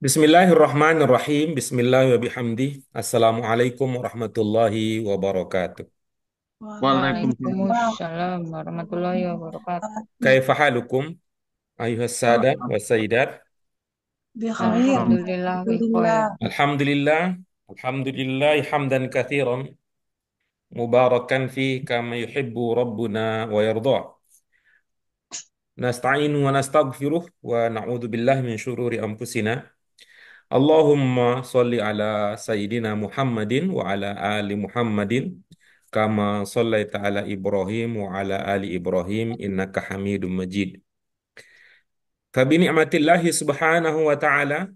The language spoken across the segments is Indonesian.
Bismillahirrahmanirrahim. Bismillahirrahmanirrahim. Assalamualaikum warahmatullahi wabarakatuh. Waalaikumsalam warahmatullahi wabarakatuh. Kaifa halukum ayuhas sada wa sayyidat? Alhamdulillah. Alhamdulillah. Alhamdulillah hamdan kathiran mubarakan fi kama yuhibbu rabbuna wa yarda'. Nasta'inu wa nastaghfiruh wa na'udzu billahi min syururi anfusina اللهم صل على سيدنا محمد وعلى آل محمد كما صليت على إبراهيم وعلى آل إبراهيم إنك حميد مجيد فبنعمة الله سبحانه وتعالى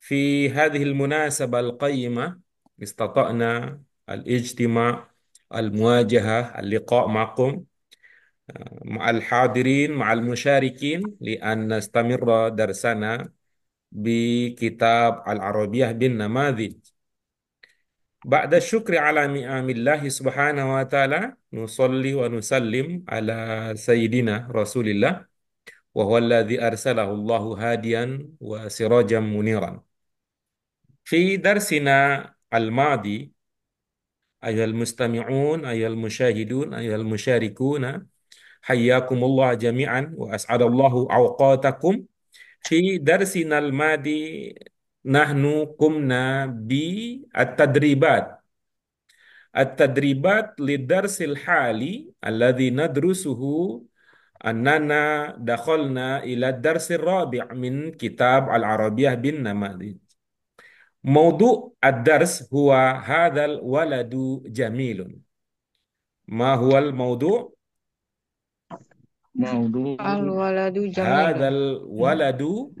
في هذه المناسبة القيمة استطعنا الاجتماع المواجهة اللقاء معكم مع الحاضرين مع المشاركين لأن نستمر درسنا di kitab Al-Arabiyah bin Namadhij. Ba'da syukri ala ni'amillahi subhanahu wa ta'ala nusalli wa nusallim ala sayyidina Rasulillah wa huwa alladhi arsalahu Allahu hadian wa sirajan muniran. في درسنا الماضي أيها المستمعون أيها المشاهدون أيها المشاركون حياكم الله جميعا وأسعد الله أوقاتكم في درسنا الماضي نحن قمنا بالتدريبات التدريبات للدرس الحالي الذي ندرسه أننا دخلنا إلى الدرس الرابع من كتاب العربية بالنماذج موضوع الدرس هو هذا الولد جميل ما هو الموضوع؟ al waladu jamil hadzal waladu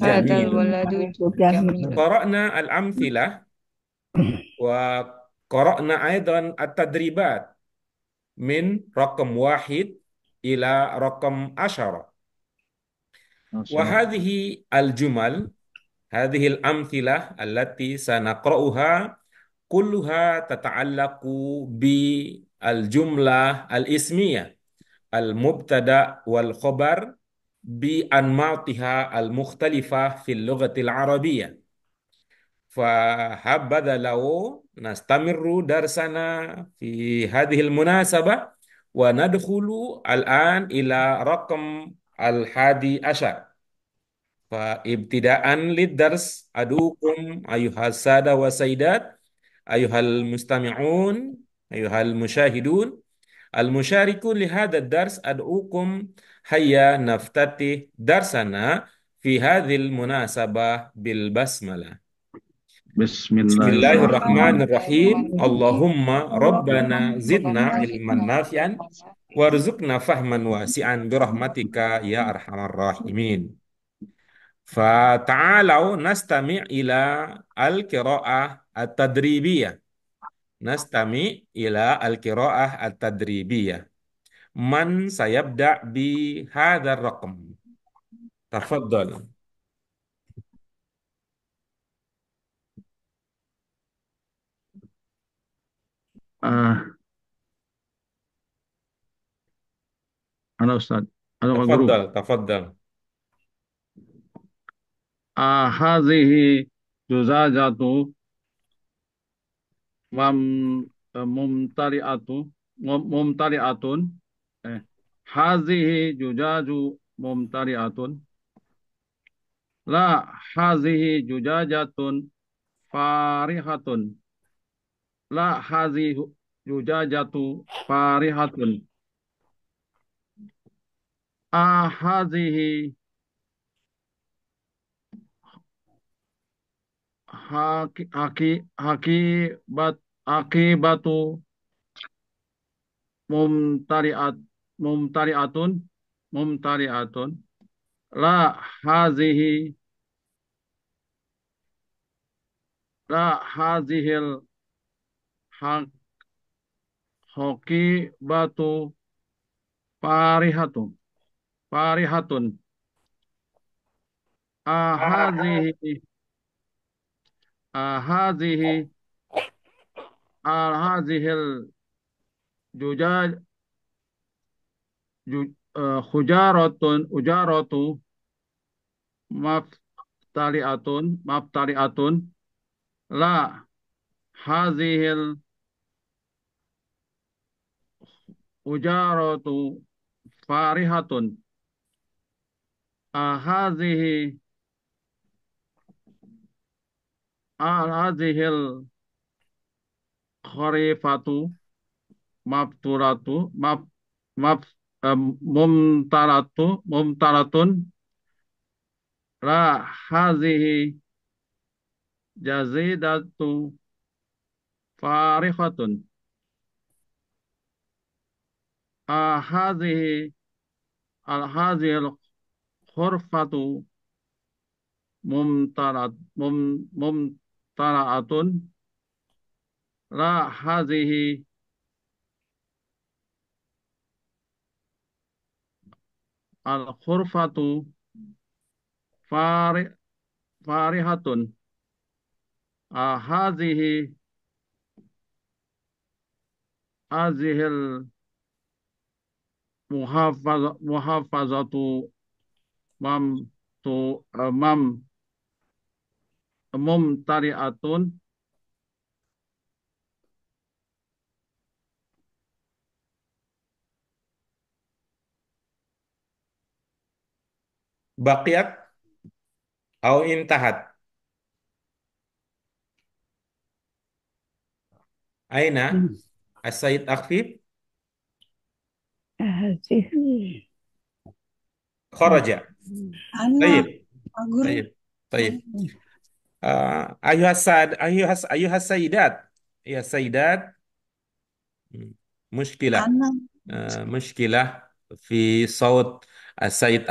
jamil waladu jamil qara'na al amthilah wa qara'na aidan at tadribat min rakam wahid ila rakam asyara wa hadhihi al jumal hadhihi al amthilah allati sanaqra'uha kulluha tata'allaqu bi al al ismiyah المبتدا والخبر بأنماطها المختلفة في اللغة العربية فهبذا لو نستمر درسنا في هذه المناسبة وندخل الآن إلى رقم الحادي عشر فابتداء للدرس أدوكم أيها السادة والسيدات أيها المستمعون أيها المشاهدون المشاركون لهذا الدرس أدعوكم هيا نفتتح درسنا في هذه المناسبة بالبسملة بسم الله, بسم الله الرحمن الرحيم اللهم ربنا زدنا علما نافعا وارزقنا فهما واسعا برحمتك يا أرحم الراحمين فتعالوا نستمع إلى القراءة التدريبية nastami ila al-qira'ah at-tadribiyah. Man sayabda bi hadzal raqam? Tafaddal. Uh, ah. ana Ustaz. Ana guru. Tafaddal, tafaddal. Ah, uh, juzajatu Eh, mumtari'atu atun, eh hazihi jujaju mumtari'atun la hazihi jujajatun farihatun la hazihi jujajatu farihatun ahazihi haki haki haki bat akibatu mumtari'at mumtari'atun mumtari'atun la hazihi la hazihil hak hoki batu parihatun parihatun ahazihi ahazihi al hazihil jujaj ju, uh, hujaratun ujaratu maftaliatun maftaliatun la hazihil ujaratu farihatun ahazihi al খরেফাতু মাফতুরাতু মাফ মাফ মুমতারাতু মুমতারাতুন রা হাজিহি জাজিদাতু ফারিহাতুন হাজিহি আল হাজিল খরফাতু মুমতারাত মুম মুমতারাতুন لا هذه الغرفة فارهة آه، هذه هذه المحافظة محافظة مم ممتلئة baqiyat au intahat aina hmm. as-sayyid akhfif kharaja طيب طيب طيب uh, ayuha sad ayuha ayuha sayyidat ya sayyidat hmm, mushkilah uh, mushkilah fi saut as-sayyid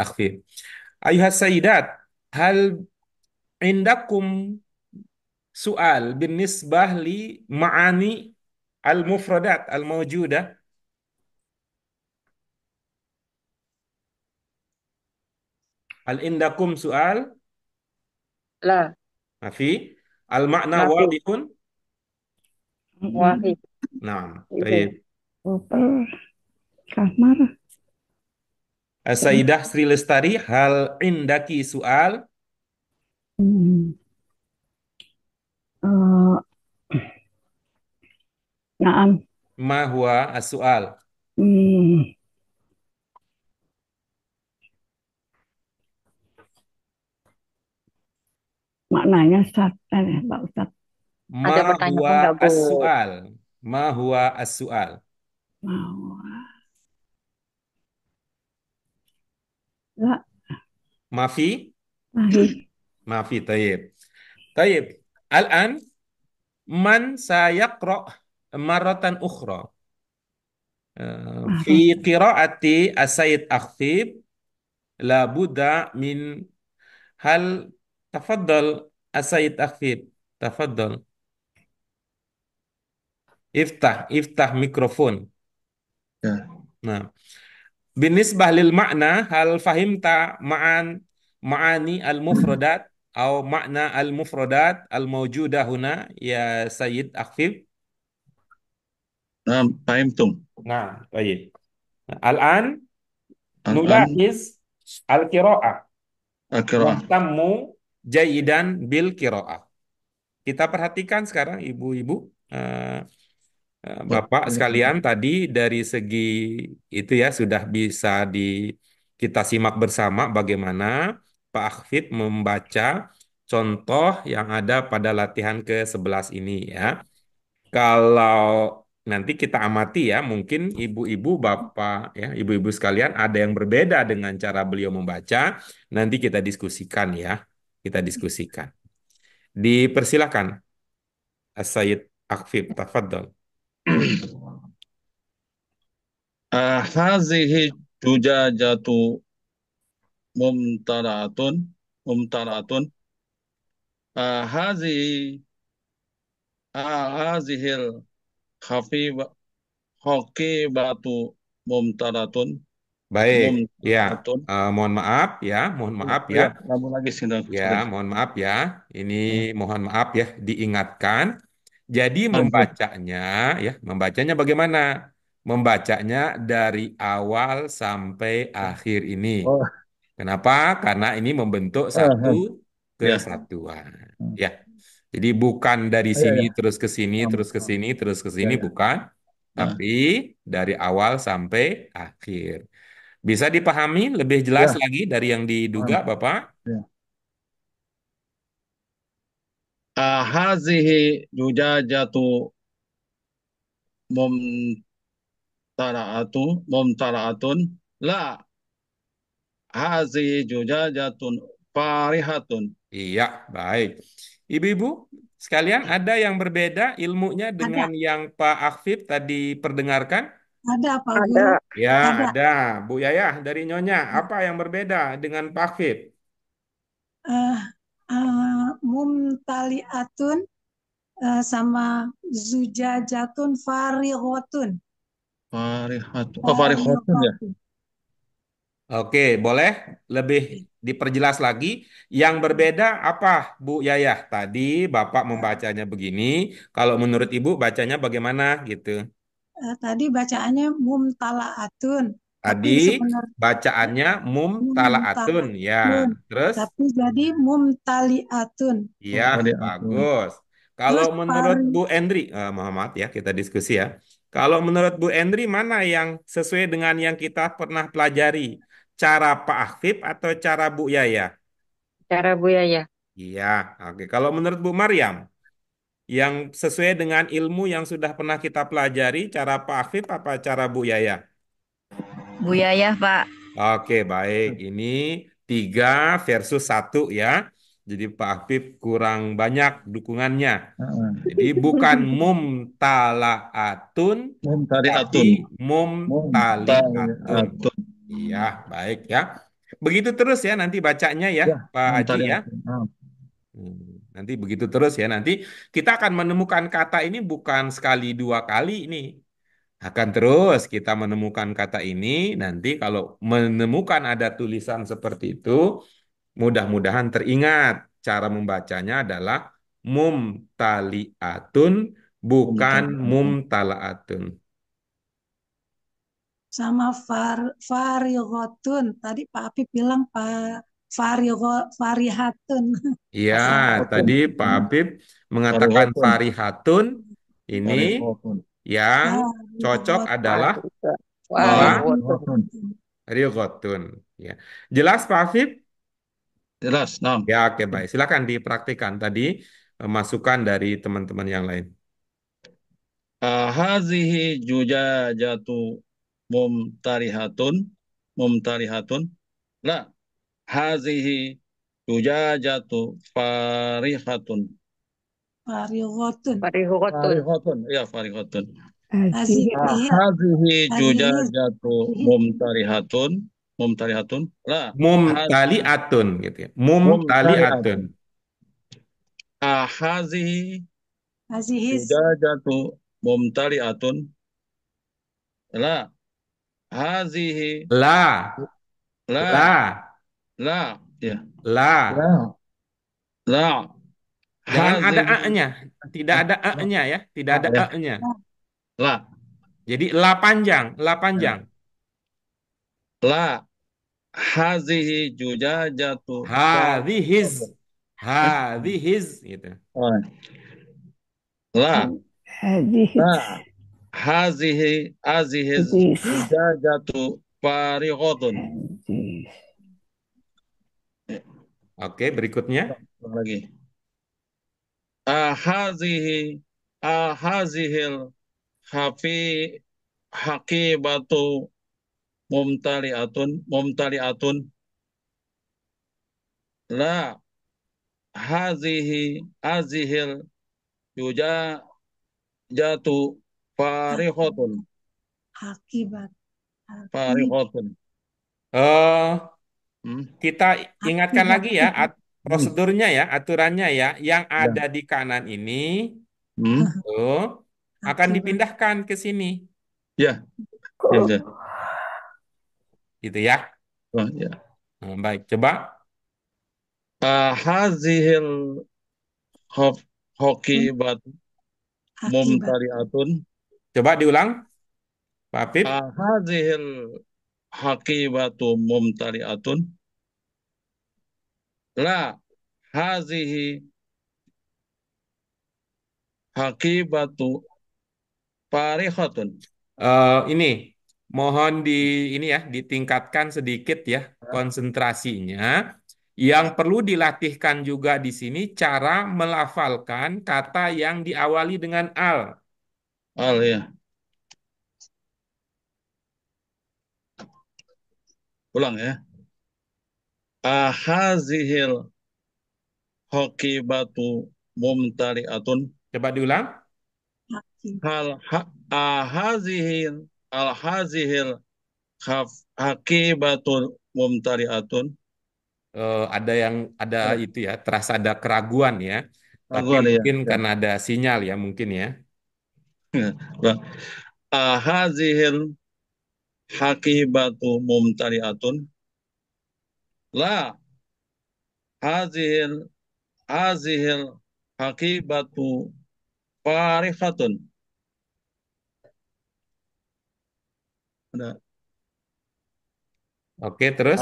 Ayuhas Sayyidat, hal indakum soal bin nisbah li ma'ani al-mufradat al-mawjudah? Hal indakum soal. La. Mafi. Al-makna wadihun? Wahid. Nah, baik. Kamar. Saidah Sri Lestari, hal indaki soal? Hmm. Uh, naam. Ma soal. Hmm. Maknanya Ustaz, eh, Pak Ustaz. Ma Ada pertanyaan huwa bagus. as-su'al? as-su'al? لا ما في ما في ما في طيب طيب الآن من سيقرأ مرة أخرى في قراءة السيد أخفيب لابد من هل تفضل السيد أخفيب تفضل افتح افتح ميكروفون نعم Binisbah lil makna hal fahimta ma'an ma'ani al mufradat atau makna al mufradat al mawjudahuna huna ya Sayyid Nah, Naam, fahimtum. Nah, baik. Al-an nulahiz al-qira'ah. Al-qira'ah. Tamu jayidan bil qira'ah. Kita perhatikan sekarang ibu-ibu uh, Eh, ya, bapak sekalian tadi dari segi itu ya sudah bisa di kita simak bersama bagaimana Pak Akhfid membaca contoh yang ada pada latihan ke-11 ini ya. Kalau nanti kita amati ya, mungkin ibu-ibu, bapak ya, ibu-ibu sekalian ada yang berbeda dengan cara beliau membaca, nanti kita diskusikan ya. Kita diskusikan. Dipersilakan. Sayyid Akhfib, tafadhol. Hazihi dujajatu mumtaratun mumtaratun ahazihil hazihil hoki batu mumtaratun Baik, ya. Uh, mohon maaf ya, mohon maaf ya. ya. Lagi, ya, mohon maaf ya. Ini hmm. mohon maaf ya diingatkan jadi membacanya ya, membacanya bagaimana? Membacanya dari awal sampai akhir ini. Oh. Kenapa? Karena ini membentuk satu ya. kesatuan. Ya. ya. Jadi bukan dari oh, ya, ya. sini terus ke sini, terus ke sini, terus ke sini bukan, tapi dari awal sampai akhir. Bisa dipahami lebih jelas lagi dari yang diduga, Bapak? hazihi jujajatu mumtara'atu mumtara'atun la hazihi jujajatun farihatun iya baik ibu-ibu sekalian ada yang berbeda ilmunya dengan ada. yang Pak Afif tadi perdengarkan ada Pak Guru ada. ya ada. ada Bu Yayah dari Nyonya apa yang berbeda dengan Pak Afif uh, eh, Eh, mumtaliatun uh, sama zujajatun farihotun. Farihotun. Oh, farihotun ya. Oke, boleh lebih diperjelas lagi. Yang berbeda apa, Bu Yayah? Tadi Bapak membacanya begini, kalau menurut Ibu bacanya bagaimana gitu? Eh, tadi bacaannya mumtalaatun. Tadi bacaannya mumtalaatun ya. Mum. Terus tapi jadi mumtaliatun. Iya, bagus. Kalau Terus menurut pari. Bu Endri, uh, eh, Muhammad ya kita diskusi ya. Kalau menurut Bu Endri mana yang sesuai dengan yang kita pernah pelajari? Cara Pak Akhif atau cara Bu Yaya? Cara Bu Yaya. Iya, oke. Kalau menurut Bu Maryam, yang sesuai dengan ilmu yang sudah pernah kita pelajari, cara Pak Akhif apa cara Bu Yaya? Bu Yaya, Pak. Oke, baik. Ini tiga versus satu ya. Jadi Pak Habib kurang banyak dukungannya. Jadi bukan mumtalaatun, mumtaliatun, Mumtalaatun. Iya, baik ya. Begitu terus ya nanti bacanya ya, ya Pak Haji ya. Ah. Hmm, nanti begitu terus ya. Nanti kita akan menemukan kata ini bukan sekali dua kali ini akan terus kita menemukan kata ini nanti kalau menemukan ada tulisan seperti itu mudah-mudahan teringat cara membacanya adalah mumtaliatun bukan mumtalaatun sama far varihatun tadi Pak Api bilang Pak Variho, farihatun Iya, tadi Pak Apip mengatakan farihatun ini yang ah, cocok adalah Ryogotun. Ya. Jelas Pak Afif? Jelas, No. Ya, oke okay, baik. Silakan dipraktikkan tadi eh, masukan dari teman-teman yang lain. Eh, hazihi jatu mumtarihatun mumtarihatun. La, hazihi jatu farihatun. Farihotun. Farihotun. Farighatun. Ya, Farihotun. Hadhihi iya. jujajatu mumtarihatun. Mumtarihatun. La. Mumtaliatun gitu ya. Mumtaliatun. Ahazihi Hazihi La. La. La. Hazihi. La. La. La. La. Ya. La. La. La. Jangan ada a-nya, tidak ada a-nya ya, tidak ada ya. a-nya. La. Jadi la panjang, la panjang. La hazihi jujajatu. Hazihiz. Hazihiz gitu. La. Hazihiz. Hazihi jatuh jujajatu Oke, berikutnya. Lagi ahazihi ahazihil hafi hakibatu mumtaliatun mumtaliatun la hazihi azihil yuja jatu farihotun akibat farihotun uh, oh, hmm? kita ingatkan lagi ya at prosedurnya ya, aturannya ya, yang ya. ada di kanan ini hmm. itu akan dipindahkan ke sini. Ya. ya, ya. Gitu ya. Oh, ya. Nah, baik, coba. Uh, hazihil hok hoki hmm. bat mumtariatun. Coba diulang. Pak Pip. Uh, hazihil hakibatu mumtariatun. La hazihi hakibatu parihatun. Uh, ini mohon di ini ya ditingkatkan sedikit ya konsentrasinya. Yang perlu dilatihkan juga di sini cara melafalkan kata yang diawali dengan al. Al ya. Ulang ya ahazihil hokibatu mumtari'atun. Coba diulang. Hal ha, ahazihil alhazihil batu hakibatul mumtari'atun. Uh, ada yang ada ya. itu ya, terasa ada keraguan ya. Keraguan, Tapi ya. mungkin ya. karena ada sinyal ya mungkin ya. ya ahazihil hakibatu mumtari'atun. La hazihil هذه الحقيبة farihatun. Oke, terus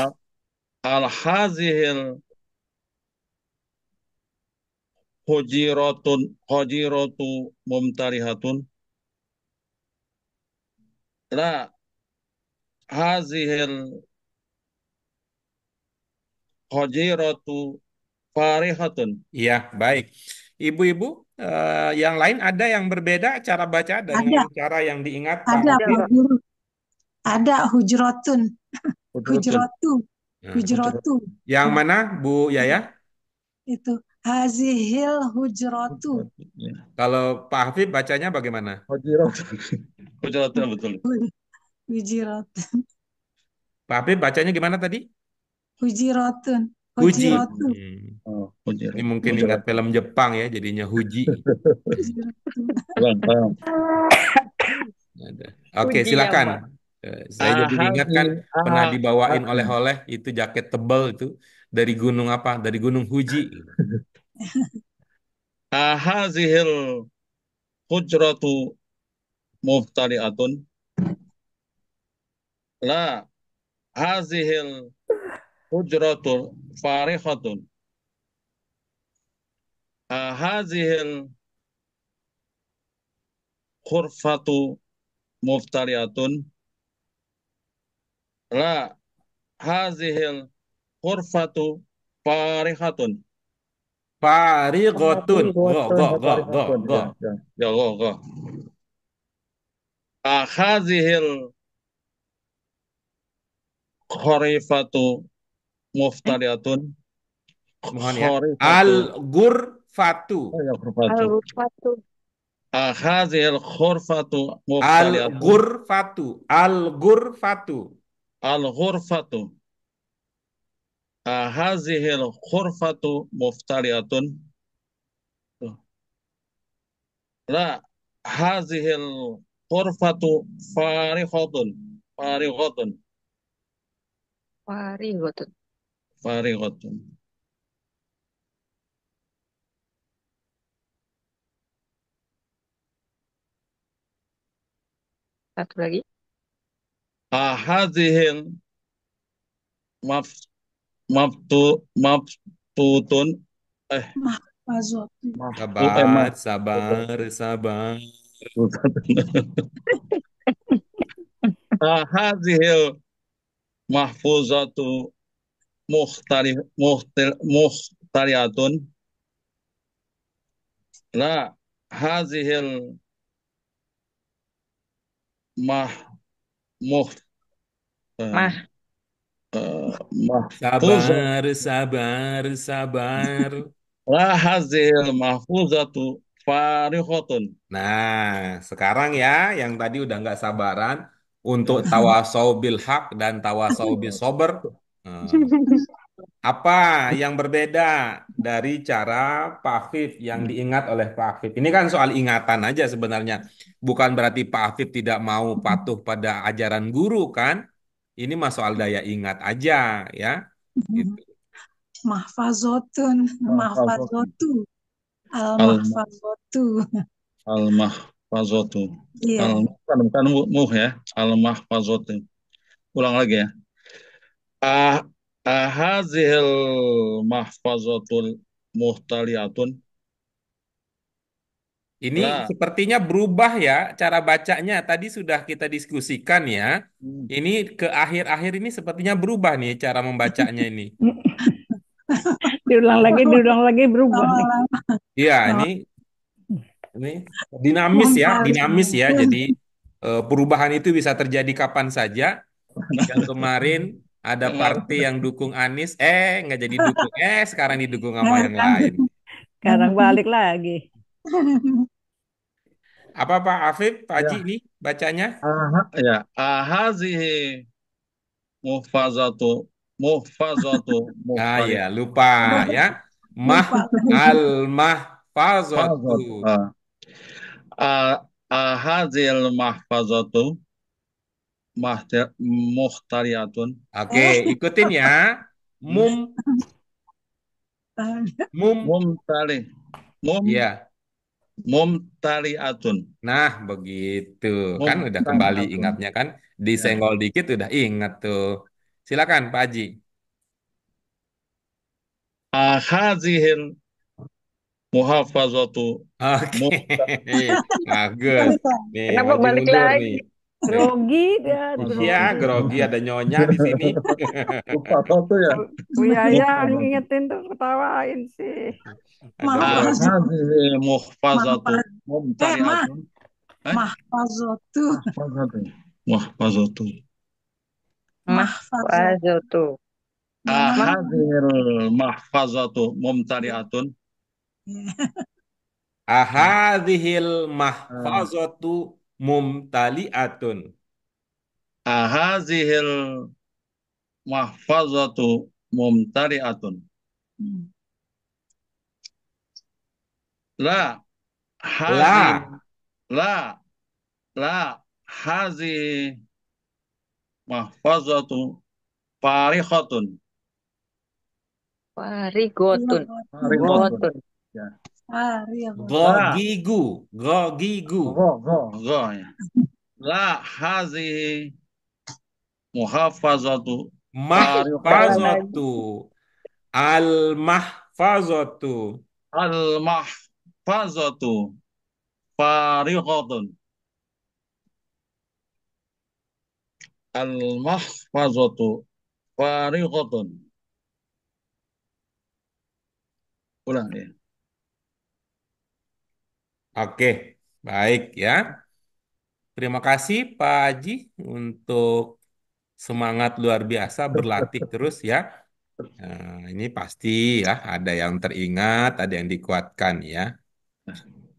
al hazihil hujiratun hujiratu mumtarihatun la hazihil Hajiratu farihatun. Iya, baik. Ibu-ibu uh, yang lain ada yang berbeda cara baca dengan cara yang diingat. Ada, Pak Guru. Ada hujrotun. Hujrotu. Hujrotu. Hmm, yang mana, Bu Yaya? Itu hazihil hujrotu. Ya. Kalau Pak Hafib bacanya bagaimana? Hujrotun. Hujrotun betul. Hujrotun. Pak Hafib bacanya gimana tadi? Hujiratun. Huji. Hujiratun. Hmm. Oh, Ini mungkin Hujiratun. ingat film Jepang ya, jadinya Huji. Oke, silakan. Eh, saya juga jadi kan, iya. pernah dibawain oleh-oleh itu jaket tebal itu dari gunung apa? Dari gunung Huji. Ahazihil hujratu muftariatun. La hazihil hujratun farihatun. Ah, hazihil khurfatu muftariatun. La hazihil khurfatu farihatun. Farikhatun, Go, go, go, go, go. Ya, go, ya, ya, go. Ahazihil ah, khorifatu muftariatun Gur Fatu al ghurfatu al ghurfatu Ahazil khurfatu Al ghurfatu Al ghurfatu Al ghurfatu Ahazihil khurfatu muftariatun La Hazihil khurfatu farihotun Farihotun Farihotun فارغة Satu lagi. Ahadihin maf maftu maftutun eh mahfazatun. Eh, sabar, sabar, sabar. Ahadihil mahfuzatu muhtarif la hazihil mah muh eh, eh, mah sabar sabar sabar la hazihil mahfuzatu farihatun nah sekarang ya yang tadi udah nggak sabaran untuk tawasau bil hak dan tawasau bil sober apa yang berbeda dari cara Pak Afif yang diingat oleh Pak Afif? Ini kan soal ingatan aja sebenarnya. Bukan berarti Pak Afif tidak mau patuh pada ajaran guru kan? Ini mah soal daya ingat aja ya. Mm-hmm. Gitu. Mahfazotun, mahfazotu. Al-mahfazotu. Al-mahfazotu. Iya. Al bukan, bukan muh ya. Al-mahfazotu. Ulang lagi ya. Ahazil ah, ah, mahfazatul muhtaliatun. Ini nah. sepertinya berubah ya cara bacanya. Tadi sudah kita diskusikan ya. Hmm. Ini ke akhir-akhir ini sepertinya berubah nih cara membacanya ini. diulang lagi, diulang lagi berubah. Iya, oh. ini ini dinamis ya, dinamis ya. Jadi eh, perubahan itu bisa terjadi kapan saja. Yang kemarin ada iya, partai yang dukung Anies, eh nggak jadi dukung, eh sekarang didukung sama yang lain. Sekarang balik lagi. Apa Pak Afif, Pak Haji ya. ini bacanya? ya, ahazihi mufazatu mufazatu. Ah ya, lupa ya. Mah al mahfazatu. ahazil mahfazatu mahter, muhtariyatun. Oke, okay, oh. ikutin ya. Mum mum Tali. Mum. Iya. Mumtariatun. Nah, begitu. Mum Kan udah kembali ingatnya kan disenggol ya. dikit udah ingat tuh. Silakan Pak Haji. Ahazihil muhafazatu. Oke. Okay. Iya, bagus. Nih, Kenapa balik lagi? Nih grogi dia. Iya, grogi ada nyonya di sini. Lupa foto ya. Bu Yaya ngingetin tuh ketawain sih. mahfazatu muhfazatu. Eh, mahfazatu Mahfazatu. Mahfazatu. Mahfazatu. Ahadhil mahfazatu mumtari'atun. Ahadhil mahfazatu mumtali'atun. Ahazihil mahfazatu mumtari'atun. La. Hazi, la. La. La. Hazi mahfazatu parigotun. Parigotun, parigotun. Ya. Ah, Gogigu, gogigu. Go, go. ya. La hazi muhafazatu mahfazatu al mahfazatu al mahfazatu fariqatun al mahfazatu ulang ya Oke, baik ya. Terima kasih Pak Haji untuk semangat luar biasa berlatih terus ya. Nah, ini pasti ya ada yang teringat, ada yang dikuatkan ya.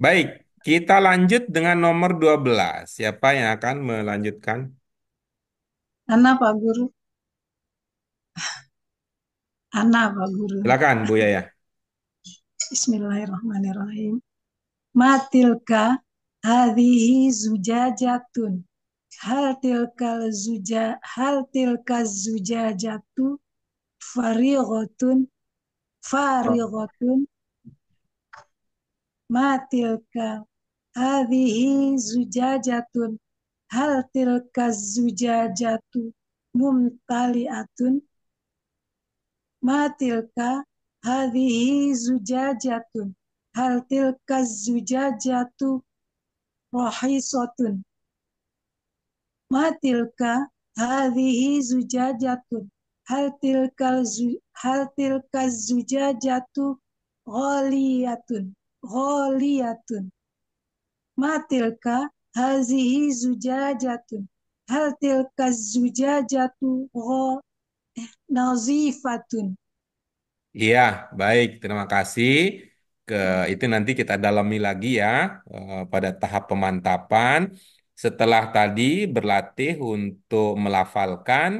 Baik, kita lanjut dengan nomor 12. Siapa yang akan melanjutkan? Ana Pak Guru. Ana Pak Guru. Silakan Bu Yaya. Bismillahirrahmanirrahim matilka hadhihi zujajatun hal tilkal zuja hal tilka zujajatu farighatun farighatun matilka hadhihi zujajatun hal tilka zujajatu mumtaliatun matilka hadhihi zujajatun hal tilka zujajatu rahisatun ma tilka hadhihi zujajatun hal tilka hal tilka zujajatu ghaliyatun ghaliyatun ma tilka hazihi zujajatun hal tilka zujajatu gho eh, nazifatun Iya, baik. Terima kasih. Ke, itu nanti kita dalami lagi ya eh, pada tahap pemantapan. Setelah tadi berlatih untuk melafalkan,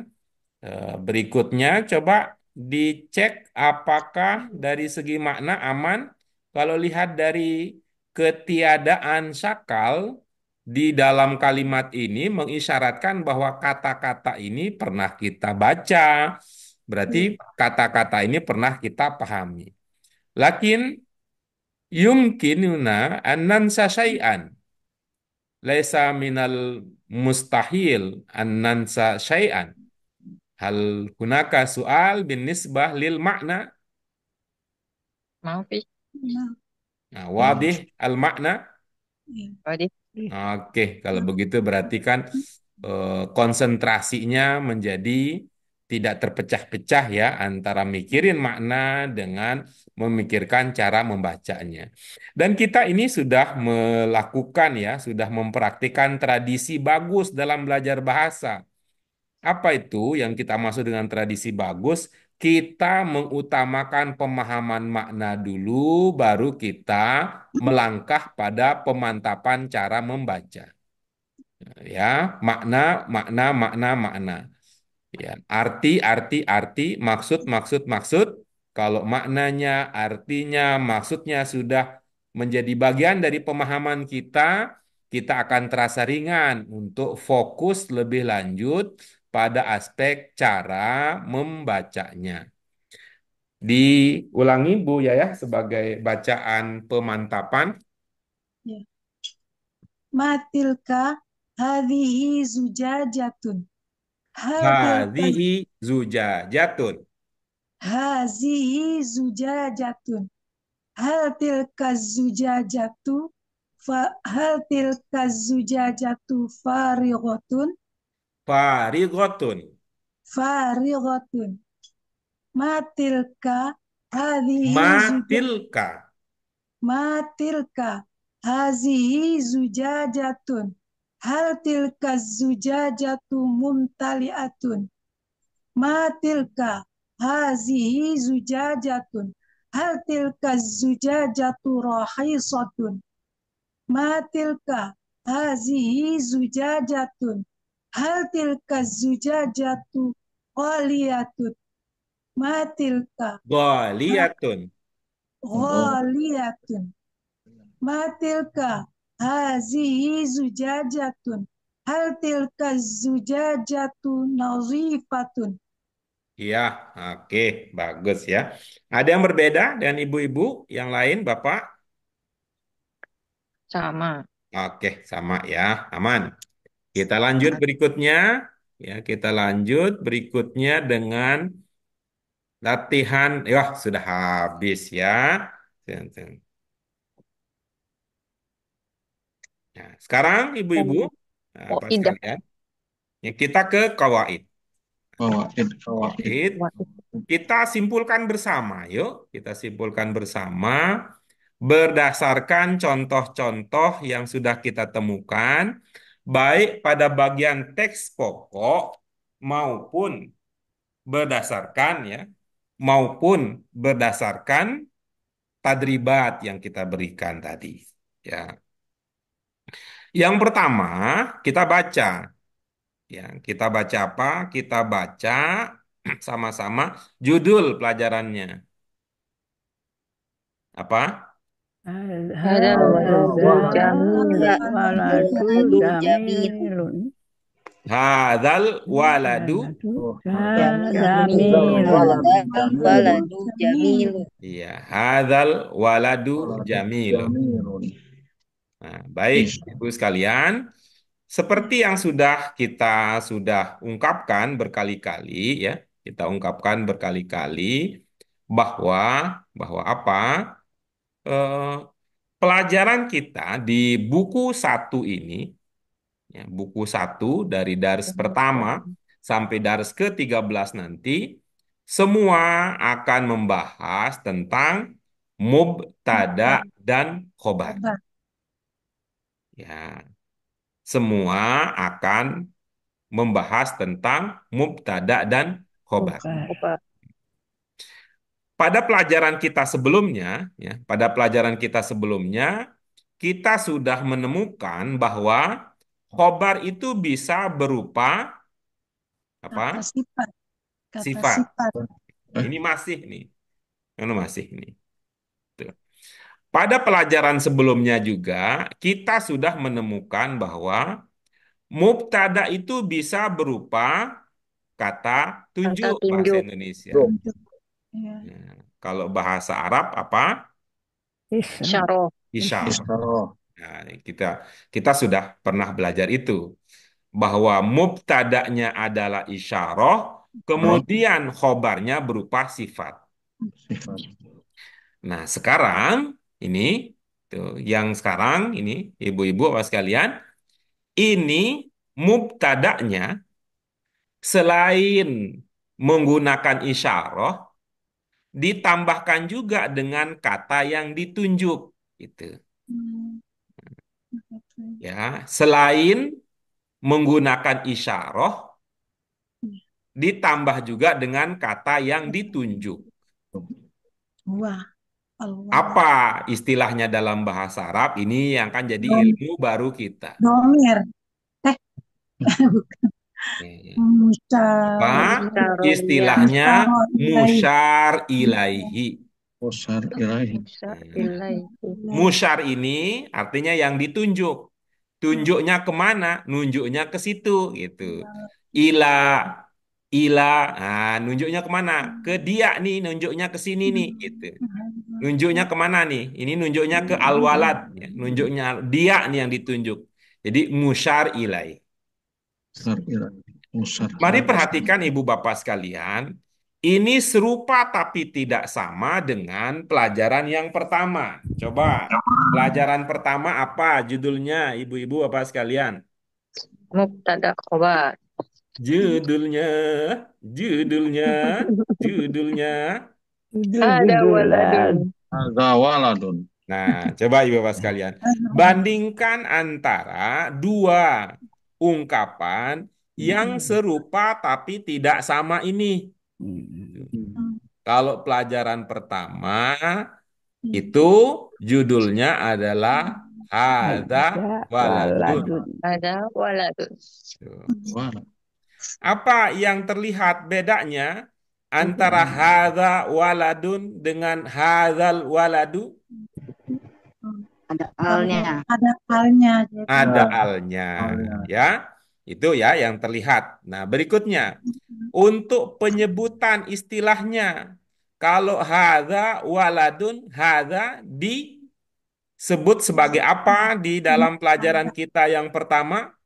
eh, berikutnya coba dicek apakah dari segi makna aman. Kalau lihat dari ketiadaan sakal di dalam kalimat ini mengisyaratkan bahwa kata-kata ini pernah kita baca. Berarti hmm. kata-kata ini pernah kita pahami. Lakin yumkinuna an nansa syai'an. Laisa minal mustahil an nansa syai'an. Hal hunaka su'al bin nisbah lil makna? Maafi. Nah, wadih al makna? Wadih. Oke, kalau begitu berarti kan uh, konsentrasinya menjadi tidak terpecah-pecah ya antara mikirin makna dengan memikirkan cara membacanya. Dan kita ini sudah melakukan ya, sudah mempraktikkan tradisi bagus dalam belajar bahasa. Apa itu yang kita masuk dengan tradisi bagus? Kita mengutamakan pemahaman makna dulu, baru kita melangkah pada pemantapan cara membaca. Ya, makna, makna, makna, makna. Ya, arti, arti, arti, maksud, maksud, maksud. Kalau maknanya, artinya, maksudnya sudah menjadi bagian dari pemahaman kita, kita akan terasa ringan untuk fokus lebih lanjut pada aspek cara membacanya. Diulangi Bu ya ya sebagai bacaan pemantapan. Ya. Matilka hadhihi zujajatun zuja zujajatun. Hazihi zujajatun. Hal tilka zujajatu fa hal tilka zujajatu farighatun. Farighatun. Farighatun. Matilka hadhihi Matilka. Matilka hazihi zujajatun Hal tilka zujajatu mumtali'atun. Ma tilka hazihi jatun. Hal tilka zujajatu rahisatun. Ma tilka hazihi zujajatun. Hal tilka zujajatu ghaliyatun. Ma tilka. Ghaliyatun. Ghaliyatun. Ma tilka hazihi zujajatun hal tilka zujajatu nazifatun Iya, oke, bagus ya. Ada yang berbeda dengan ibu-ibu yang lain, Bapak? Sama. Oke, sama ya. Aman. Kita lanjut berikutnya. Ya, kita lanjut berikutnya dengan latihan. Wah, sudah habis ya. Nah, sekarang ibu-ibu, iya. eh, Oh, indah. Ya. ya kita ke oh, kawaid. Kawaid, kawaid. Kawaid, kita simpulkan bersama, yuk. Kita simpulkan bersama berdasarkan contoh-contoh yang sudah kita temukan, baik pada bagian teks pokok maupun berdasarkan ya, maupun berdasarkan tadribat yang kita berikan tadi. Ya, yang pertama, kita baca. Ya, kita baca apa? Kita baca sama-sama judul pelajarannya. Apa? Hadal waladu jamilun. Iya, hadal waladu jamilun. Nah, baik iya. Ibu sekalian, seperti yang sudah kita sudah ungkapkan berkali-kali ya, kita ungkapkan berkali-kali bahwa bahwa apa? Eh, pelajaran kita di buku satu ini ya, buku satu dari dars iya. pertama sampai dars ke-13 nanti semua akan membahas tentang mubtada dan khobar ya semua akan membahas tentang mubtada dan khobar. Pada pelajaran kita sebelumnya, ya, pada pelajaran kita sebelumnya, kita sudah menemukan bahwa khobar itu bisa berupa apa? Kata sifat. Kata sifat. sifat. Ini masih nih. Ini masih nih. Pada pelajaran sebelumnya juga kita sudah menemukan bahwa mubtada itu bisa berupa kata tunjuk, kata tunjuk. bahasa Indonesia. Iya. Ya. kalau bahasa Arab apa? Isyarah. Isyarah. Nah, kita kita sudah pernah belajar itu bahwa mubtada'nya adalah isyarah, kemudian khobarnya berupa sifat. Nah, sekarang ini tuh, yang sekarang ini ibu-ibu apa sekalian ini mubtadaknya selain menggunakan isyarah ditambahkan juga dengan kata yang ditunjuk itu hmm. Ya, selain menggunakan isyarah hmm. ditambah juga dengan kata yang ditunjuk. Wah. Apa istilahnya dalam bahasa Arab ini yang akan jadi Domir. ilmu baru kita. Domir. Eh. Hmm. Iya, iya. Apa iya. istilahnya musyar ilaihi. Musyar ilaihi. Musyar ini artinya yang ditunjuk. Tunjuknya kemana? Nunjuknya ke situ gitu. Ila ila nah, nunjuknya kemana ke dia nih nunjuknya ke sini nih hmm. gitu nunjuknya kemana nih ini nunjuknya ke hmm. alwalad nunjuknya dia nih yang ditunjuk jadi musyar ilai mari perhatikan ibu bapak sekalian ini serupa tapi tidak sama dengan pelajaran yang pertama. Coba pelajaran pertama apa judulnya ibu-ibu bapak sekalian? Mubtada khobar. Judulnya, judulnya, judulnya. Ada waladun. Ada Nah, coba ibu bapak sekalian. Bandingkan antara dua ungkapan yang hmm. serupa tapi tidak sama ini. Kalau pelajaran pertama hmm. itu judulnya adalah Hada Waladun. Hada Waladun. Apa yang terlihat bedanya antara hadza waladun dengan hadzal waladu? Ada alnya. Ada alnya. Ada alnya, ya. Itu ya yang terlihat. Nah, berikutnya untuk penyebutan istilahnya. Kalau hadza waladun, hadza disebut sebagai apa di dalam pelajaran kita yang pertama?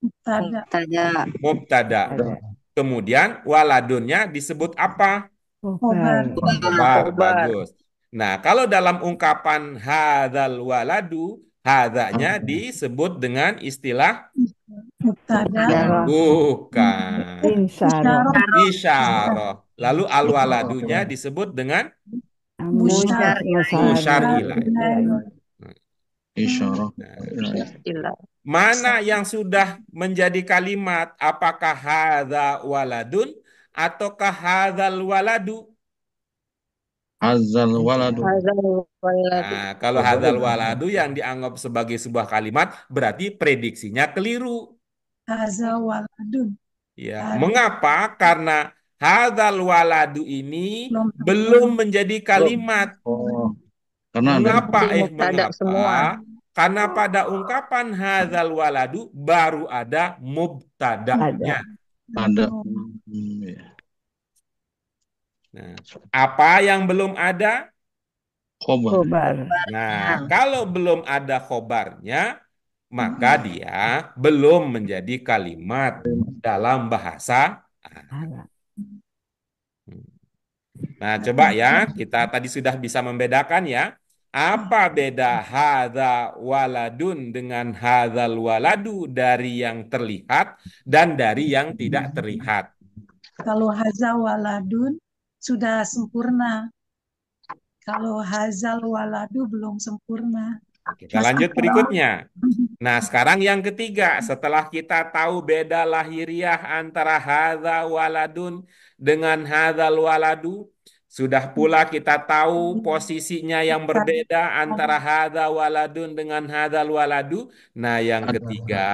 Mubtada. Mubtada. Kemudian waladunnya disebut apa? Khobar. Bagus. Nah, kalau dalam ungkapan hadal waladu, hadanya disebut dengan istilah mubtada. Bukan. Isyarah. Lalu alwaladunya disebut dengan musyar. Musyar ya. ilah. Isyarah. Mana yang sudah menjadi kalimat apakah hadza waladun ataukah hadzal waladu? Hazal waladu. Nah, kalau hazal waladu yang dianggap sebagai sebuah kalimat berarti prediksinya keliru. Hazal waladun. Ya, mengapa? Karena hazal waladu ini belum, menjadi kalimat. Oh. Karena mengapa? Eh, mengapa? Semua. Karena pada ungkapan hazal waladu baru ada mubtada'nya. Ada. Nah, apa yang belum ada? Khobar. Nah, kalau belum ada khobarnya, maka hmm. dia belum menjadi kalimat dalam bahasa hmm. Nah, coba ya, kita tadi sudah bisa membedakan ya apa beda hadza waladun dengan hadzal waladu dari yang terlihat dan dari yang tidak terlihat? Kalau hadza waladun sudah sempurna. Kalau hazal waladu belum sempurna. Kita lanjut berikutnya. Nah, sekarang yang ketiga, setelah kita tahu beda lahiriah antara hadza waladun dengan hadzal waladu, sudah pula kita tahu hmm. posisinya yang berbeda antara iya. hada waladun dengan hadal waladu. Nah, yang ketiga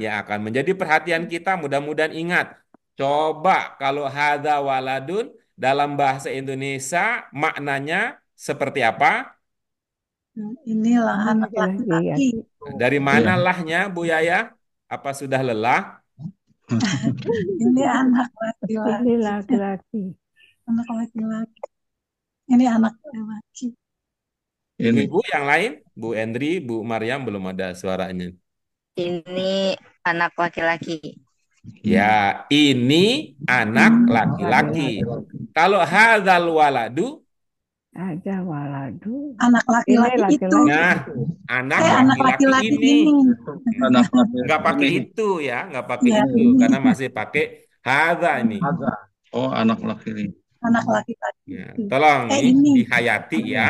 yang akan menjadi perhatian kita mudah-mudahan ingat. Coba kalau hada waladun dalam bahasa Indonesia maknanya seperti apa? Hmm, inilah anak laki-laki. Iya. Dari iya. mana lahnya Bu Yaya? Apa sudah lelah? Ini anak laki-laki. laki-laki anak laki-laki ini anak laki ini bu yang lain bu Endri bu Mariam belum ada suaranya ini anak laki-laki ya ini anak laki-laki kalau hadal waladu ada waladu anak laki-laki itu nah anak eh, laki laki-laki ini, ini. nggak pakai itu ya nggak pakai ya, itu ini. karena masih pakai haza ini oh anak laki-laki anak laki tadi. Ya, tolong eh, ini. dihayati ya.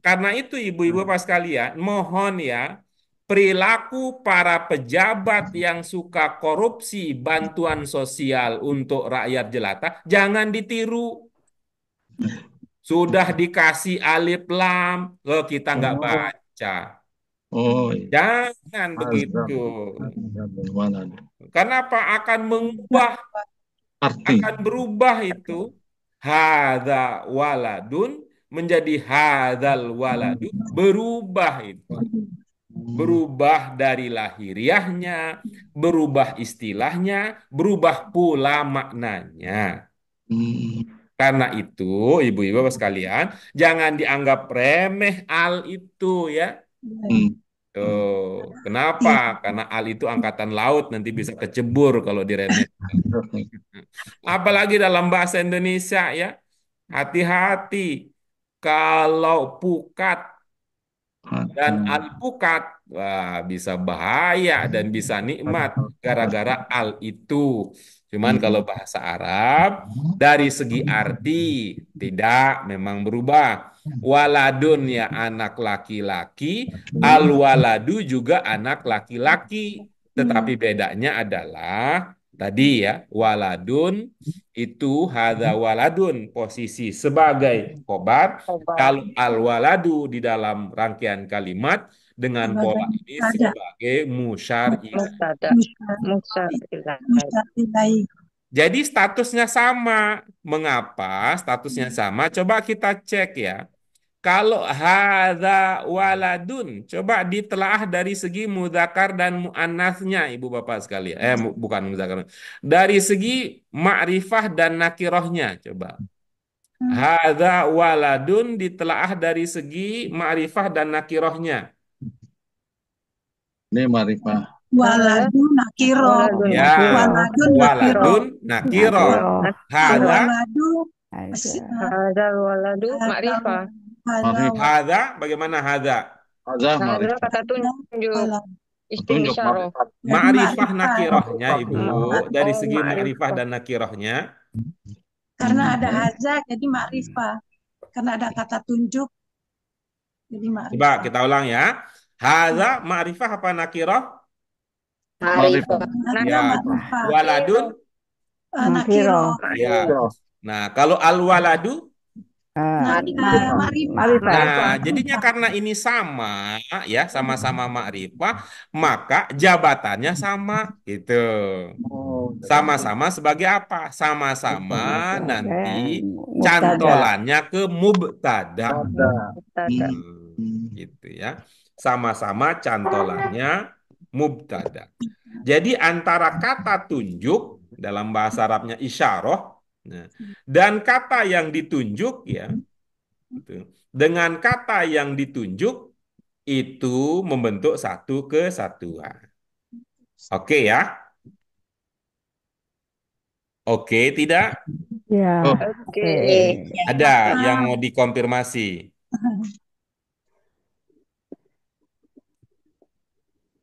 Karena itu ibu-ibu nah. pas sekalian mohon ya perilaku para pejabat yang suka korupsi bantuan sosial untuk rakyat jelata jangan ditiru. Sudah dikasih alif lam, lo oh, kita nggak oh. baca. Oh, iya. jangan begitu. Karena apa? Akan mengubah, Arti. akan berubah itu hadza waladun menjadi hadal waladu berubah itu berubah dari lahiriahnya, berubah istilahnya, berubah pula maknanya. Karena itu, ibu-ibu sekalian, jangan dianggap remeh al itu ya. Hmm. Oh, kenapa? Iya. Karena Al itu angkatan laut nanti bisa kecebur kalau diremehkan. Apalagi dalam bahasa Indonesia ya. Hati-hati kalau pukat dan al pukat wah bisa bahaya dan bisa nikmat gara-gara al itu. Cuman iya. kalau bahasa Arab dari segi arti tidak memang berubah Hmm. Waladun ya anak laki-laki, alwaladu juga anak laki-laki. Tetapi hmm. bedanya adalah tadi ya, waladun itu hadza waladun posisi sebagai kobar. Kalau alwaladu di dalam rangkaian kalimat dengan pola ini sebagai musyar Jadi statusnya sama. Mengapa statusnya hmm. sama? Coba kita cek ya. Kalau hadza waladun, coba ditelaah dari segi mudzakkar dan muannasnya Ibu Bapak sekalian. Eh bukan mudzakkar. Dari segi ma'rifah dan nakirohnya coba. Hmm. Hadza waladun ditelaah dari segi ma'rifah dan nakirohnya. Ini ma'rifah. Waladun nakiroh. Ya. Waladun, waladun nakiroh. Hadza waladun Hadza ma'rifah. Hada, bagaimana hada? Hada, kata tunjuk. ma'rifah. nakirahnya Ibu dari segi oh, ma'rifah dan nakirahnya. Karena ada hada, jadi ma'rifah. Karena ada kata tunjuk jadi ma'rifah. Coba kita ulang ya. Hada, iya. ma'rifah apa nakirah? Ma'rifah. Ya. Waladun eh, Nakirah. Ya. Nah, kalau al-waladu Ah, nah, marifah. Nah, jadinya karena ini sama ya, sama-sama ma'rifah, maka jabatannya sama gitu. Oh, gitu. Sama-sama sebagai apa? Sama-sama nanti eh, cantolannya ke mubtada. Hmm, gitu ya. Sama-sama cantolannya mubtada. Jadi antara kata tunjuk dalam bahasa Arabnya isyarah Nah, hmm. dan kata yang ditunjuk ya gitu, dengan kata yang ditunjuk itu membentuk satu kesatuan. Oke okay, ya? Oke, okay, tidak? Ya. ya. Oh. Oke. Okay. Ada yang mau dikonfirmasi?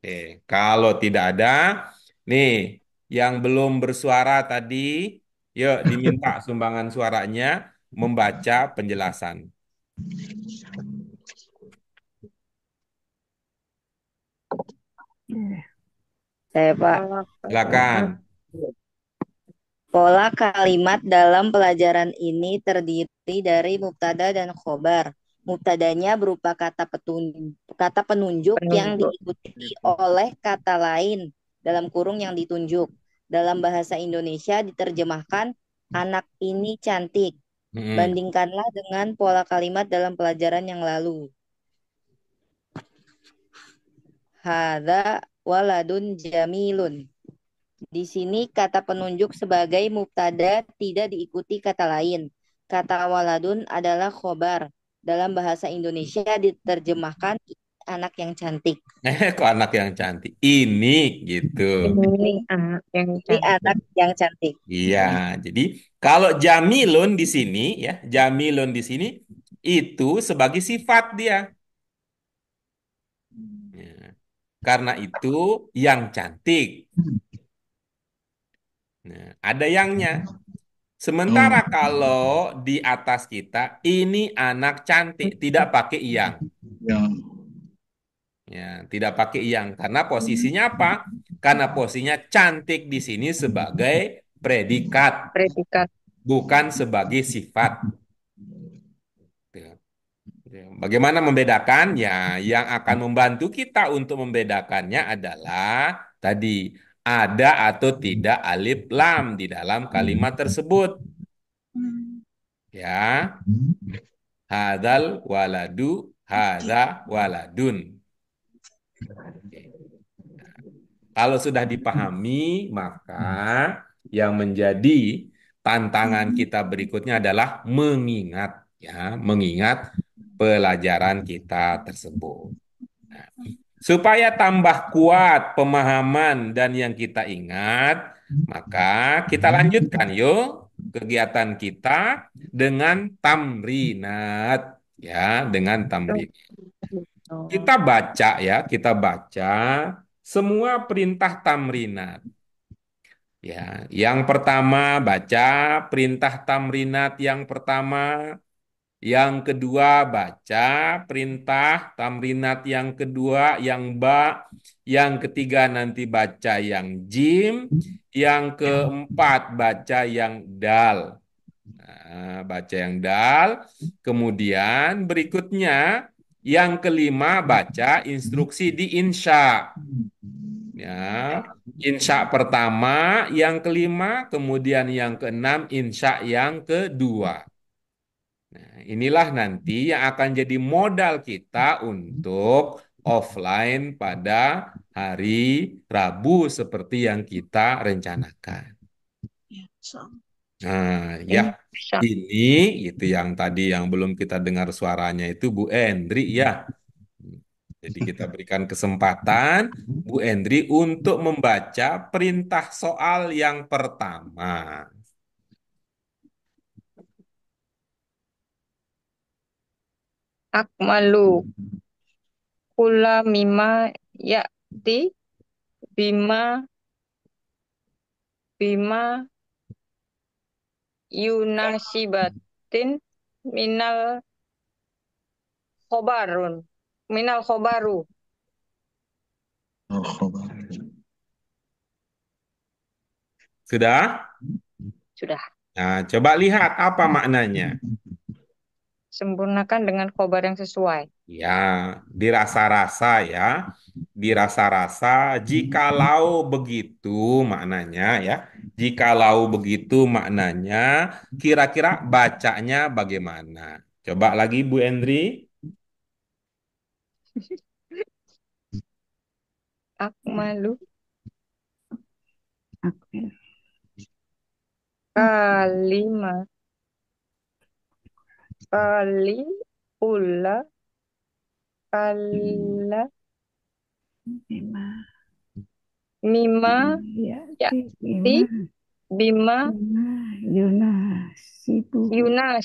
Oke, okay. kalau tidak ada, nih yang belum bersuara tadi Yuk diminta sumbangan suaranya membaca penjelasan. Saya Pak. Silakan. Pola kalimat dalam pelajaran ini terdiri dari mubtada dan khobar. Mubtadanya berupa kata petun kata penunjuk, penunjuk yang diikuti oleh kata lain dalam kurung yang ditunjuk dalam hmm. bahasa Indonesia diterjemahkan anak ini cantik. hmm Bandingkanlah dengan pola kalimat dalam pelajaran yang lalu. Hada waladun jamilun. Di sini kata penunjuk sebagai mubtada tidak diikuti kata lain. Kata waladun adalah khobar. Dalam bahasa Indonesia diterjemahkan anak yang cantik. Eh, kok anak yang cantik? Ini gitu. Ini anak yang cantik. Ini anak yang cantik. Iya, jadi kalau jamilun di sini ya, jamilun di sini itu sebagai sifat dia. Ya, karena itu yang cantik. Nah, ada yangnya. Sementara oh. kalau di atas kita ini anak cantik tidak pakai yang. Ya. Ya, tidak pakai yang karena posisinya hmm. apa? Karena posisinya cantik di sini sebagai predikat. Predikat. Bukan sebagai sifat. Ya. Ya, bagaimana membedakan? Ya, yang akan membantu kita untuk membedakannya adalah tadi ada atau tidak alif lam di dalam kalimat tersebut. Ya. Hmm. Hadal waladu, hada waladun. Kalau sudah dipahami, maka yang menjadi tantangan kita berikutnya adalah mengingat ya, mengingat pelajaran kita tersebut. Nah, supaya tambah kuat pemahaman dan yang kita ingat, maka kita lanjutkan yuk kegiatan kita dengan tamrinat ya, dengan tamrinat. Kita baca ya, kita baca semua perintah tamrinat. Ya, yang pertama baca perintah tamrinat yang pertama, yang kedua baca perintah tamrinat yang kedua, yang ba, yang ketiga nanti baca yang jim, yang keempat baca yang dal. Nah, baca yang dal, kemudian berikutnya yang kelima baca instruksi di insya. Hmm. Ya, insya pertama, yang kelima, kemudian yang keenam, insya yang kedua. Nah, inilah nanti yang akan jadi modal kita untuk offline pada hari Rabu seperti yang kita rencanakan. Ya, so. Nah, ya Insya. ini itu yang tadi yang belum kita dengar suaranya itu Bu Endri ya. Jadi kita berikan kesempatan Bu Endri untuk membaca perintah soal yang pertama. Akmalu kula mima yakti bima bima yunasibatin minal khobarun minal khobaru sudah sudah nah coba lihat apa maknanya disempurnakan dengan khobar yang sesuai. Ya, dirasa-rasa ya. Dirasa-rasa jikalau begitu maknanya ya. Jikalau begitu maknanya kira-kira bacanya bagaimana? Coba lagi Bu Endri. Aku malu. Aku. Kalimat. Ah, ali ula ala mima mima iya, ya ti bima Yunas,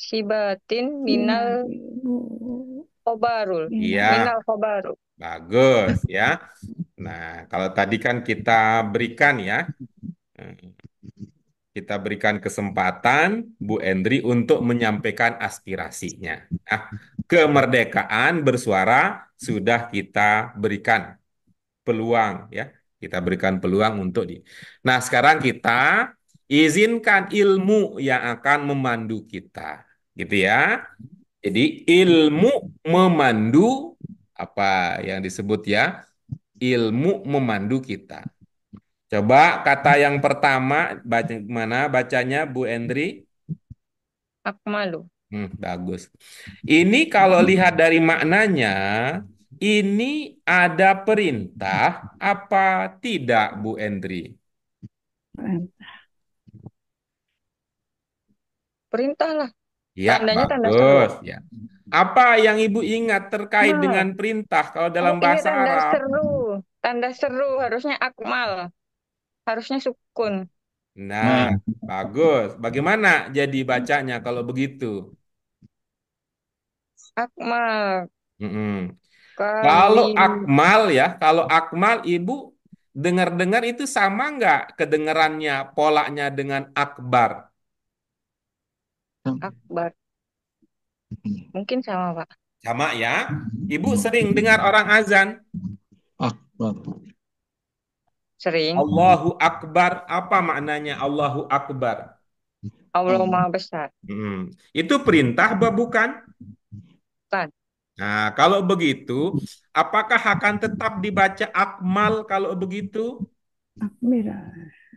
Sibatin, iya, minal Kobarul, iya. minal Kobarul. bagus ya nah kalau tadi kan kita berikan ya hmm kita berikan kesempatan Bu Endri untuk menyampaikan aspirasinya. Nah, kemerdekaan bersuara sudah kita berikan peluang ya, kita berikan peluang untuk di. Nah, sekarang kita izinkan ilmu yang akan memandu kita, gitu ya. Jadi ilmu memandu apa yang disebut ya? Ilmu memandu kita. Coba kata yang pertama baca mana bacanya Bu Endri? Akmalu. Hmm, bagus. Ini kalau lihat dari maknanya, ini ada perintah apa tidak Bu Endri? Perintah. Perintah lah. Ya, Tandanya bagus. Tanda ya. Apa yang Ibu ingat terkait nah. dengan perintah kalau dalam oh, bahasa ini tanda Arab? Tanda seru, tanda seru harusnya akmal harusnya sukun. Nah, nah, bagus. Bagaimana jadi bacanya kalau begitu? Akmal. Mm-mm. Kami... Kalau Akmal ya, kalau Akmal ibu dengar-dengar itu sama nggak kedengarannya polanya dengan Akbar? Hmm. Akbar. Mungkin sama, Pak. Sama ya. Ibu sering dengar orang azan. Akbar. Sering. Allahu Akbar, apa maknanya Allahu Akbar? Allah hmm. Maha Besar. Hmm. Itu perintah apa bukan? Bukan. Nah, kalau begitu, apakah akan tetap dibaca akmal kalau begitu? Akmir.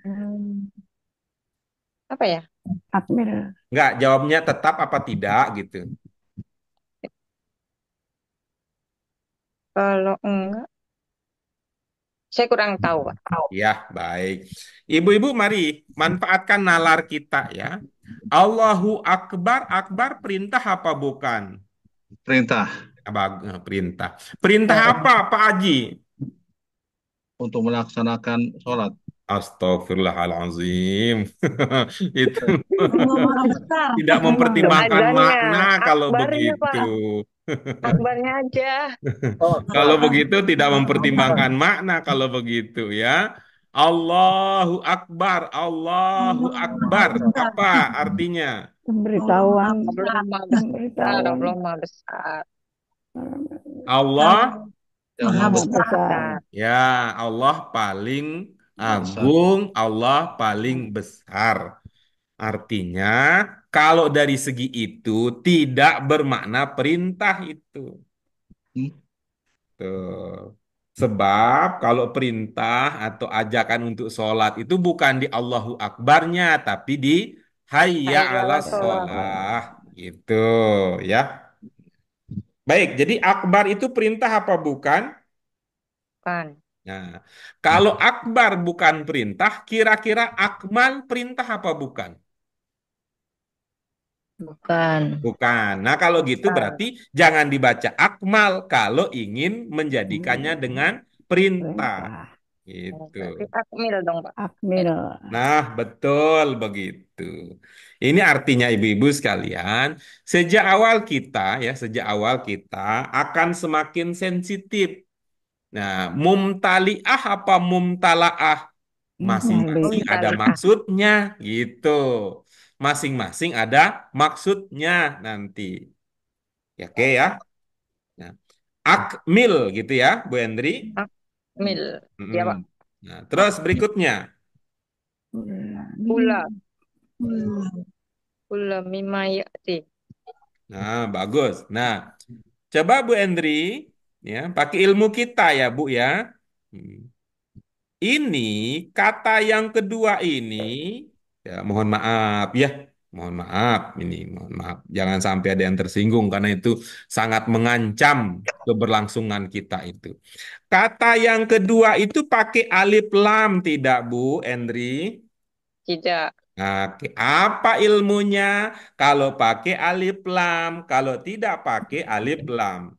Hmm. Apa ya? Akmir. Enggak, jawabnya tetap apa tidak gitu. Kalau enggak, saya kurang tahu, Pak. Ya, baik. Ibu-ibu mari manfaatkan nalar kita ya. Allahu Akbar, Akbar perintah apa bukan? Perintah. Perintah. Perintah apa Pak Haji? Untuk melaksanakan sholat. Astaghfirullahalazim. Itu tidak mempertimbangkan makna kalau Akbarnya, begitu. Akbarnya aja. Oh, kalau begitu tidak mempertimbangkan makna kalau begitu ya. Allahu Akbar, Allahu Akbar. Apa artinya? Pemberitahuan. Pemberitahuan. maha besar. Allah Maha besar. Ya, Allah paling agung, Allah paling besar. Artinya, kalau dari segi itu tidak bermakna perintah itu. Hmm. Tuh. Sebab kalau perintah atau ajakan untuk sholat itu bukan di Allahu Akbarnya, tapi di Hayya ala sholat. Gitu ya. Baik, jadi akbar itu perintah apa bukan? Bukan. Nah, kalau nah. akbar bukan perintah, kira-kira akmal perintah apa bukan? Bukan. Bukan. Nah, kalau gitu bukan. berarti jangan dibaca akmal kalau ingin menjadikannya hmm. dengan perintah. perintah. Gitu. Akmil dong, Pak. Akmil. Nah, betul begitu. Ini artinya ibu-ibu sekalian, sejak awal kita ya, sejak awal kita akan semakin sensitif Nah, mumtaliah apa mumtalaah? Masing-masing ada maksudnya gitu. Masing-masing ada maksudnya nanti. Ya, oke okay, ya. Nah, akmil gitu ya, Bu Hendri. Akmil. Iya, hmm Pak. Nah, terus berikutnya. Pula, pula hmm. mimayati. Nah, bagus. Nah, coba Bu Hendri. Ya, pakai ilmu kita ya, Bu ya. Hmm. Ini kata yang kedua ini ya mohon maaf ya, mohon maaf ini mohon maaf. Jangan sampai ada yang tersinggung karena itu sangat mengancam keberlangsungan kita itu. Kata yang kedua itu pakai alif lam tidak, Bu Endri? Tidak. Nah, apa ilmunya kalau pakai alif lam, kalau tidak pakai alif lam.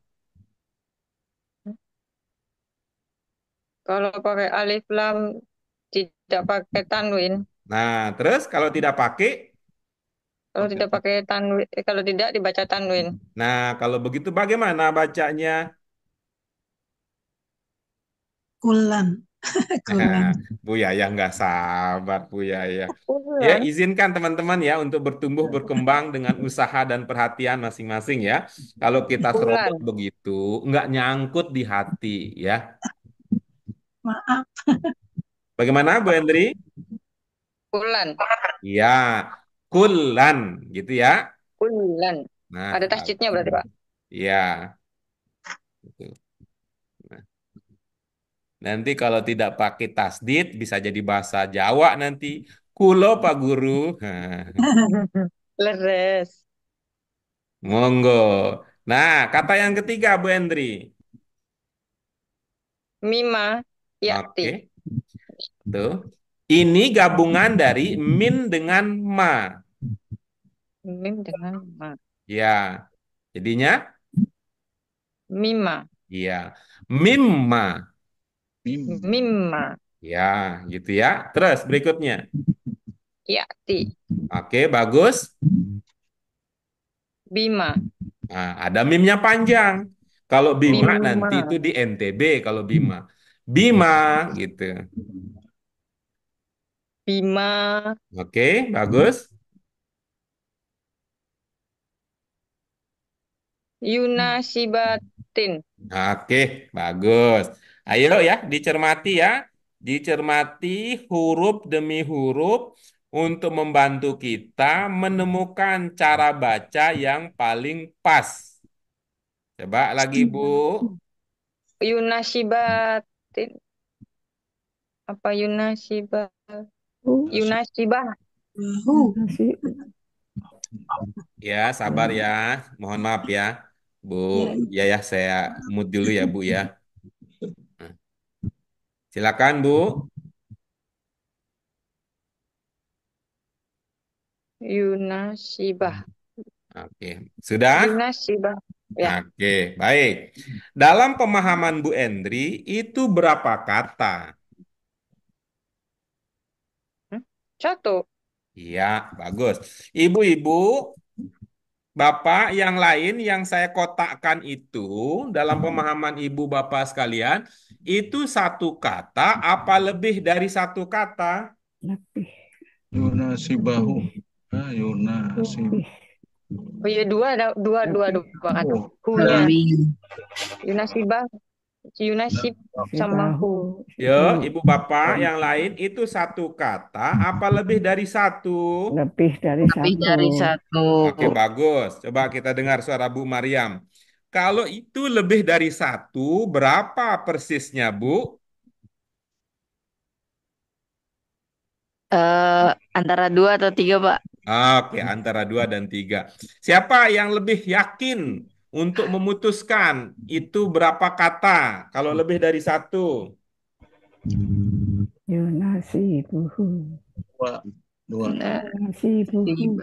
Kalau pakai alif lam tidak pakai tanwin. Nah, terus kalau tidak pakai kalau tidak pakai tanwin eh, kalau tidak dibaca tanwin. Nah, kalau begitu bagaimana bacanya? Kulan. Nah, Bu Yaya nggak sabar Bu Yaya. Ya izinkan teman-teman ya untuk bertumbuh berkembang dengan usaha dan perhatian masing-masing ya. Kalau kita serobot begitu nggak nyangkut di hati ya maaf. Bagaimana Bu Hendri? Kulan. Iya, kulan gitu ya. Kulan. Nah, ada tasjidnya berarti Pak. Iya. Gitu. Nah. Nanti kalau tidak pakai tasdid bisa jadi bahasa Jawa nanti. Kulo Pak Guru. Leres. Monggo. Nah, kata yang ketiga Bu Hendri. Mima. Ya, Oke. Okay. Tuh. Ini gabungan dari min dengan ma. Min dengan ma. Ya. Jadinya mima. Iya. Mima. Mima. Ya, gitu ya. Terus berikutnya. Ya. ti. Oke, bagus. Bima. Nah, ada mimnya panjang. Kalau Bima, Bima nanti itu di NTB kalau Bima. Bima gitu. Bima. Oke, okay, bagus. Yuna Shibatin. Oke, okay, bagus. Ayo ya, dicermati ya. Dicermati huruf demi huruf untuk membantu kita menemukan cara baca yang paling pas. Coba lagi, Bu. Yuna Sibat. Tid apa Yunasiba. Uh. ya sabar ya mohon maaf ya Bu ya ya saya mute dulu ya Bu ya silakan Bu Yunasiba. oke sudah Ya. Oke, baik. Dalam pemahaman Bu Endri, itu berapa kata? Hmm, satu. Iya, bagus. Ibu-ibu, Bapak yang lain yang saya kotakkan itu dalam pemahaman Ibu Bapak sekalian, itu satu kata apa lebih dari satu kata? Lebih. Yunasibahu. Ah, Yunasibahu. Oh iya dua ada dua dua dua, dua kan. Hunya. Yunasibah. Yunasib sama iya. hu. Ya, ibu bapak yang lain itu satu kata apa lebih dari satu? Lebih dari lebih satu. Lebih dari satu. Oke, bagus. Coba kita dengar suara Bu Mariam. Kalau itu lebih dari satu, berapa persisnya, Bu? Uh, antara dua atau tiga, Pak. Oke, antara dua dan tiga. Siapa yang lebih yakin untuk memutuskan itu berapa kata? Kalau lebih dari satu, Yunasibuhu. Dua. Dua. Yunasibuhu.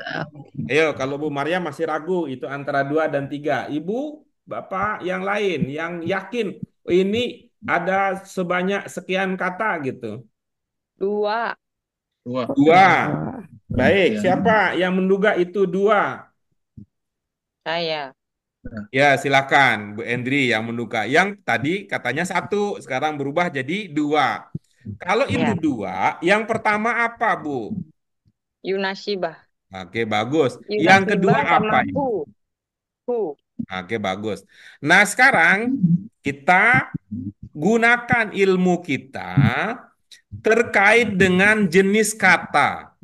Ayo, kalau Bu Maria masih ragu, itu antara dua dan tiga. Ibu, Bapak, yang lain, yang yakin ini ada sebanyak sekian kata gitu. Dua. Dua. Dua. Baik, iya. siapa yang menduga itu dua? Saya. Ya, silakan Bu Endri yang menduga. Yang tadi katanya satu, sekarang berubah jadi dua. Kalau itu ya. dua, yang pertama apa, Bu? Yunasibah. Oke, bagus. Yunasibah yang kedua apa? Hu. Oke, bagus. Nah, sekarang kita gunakan ilmu kita terkait dengan jenis kata.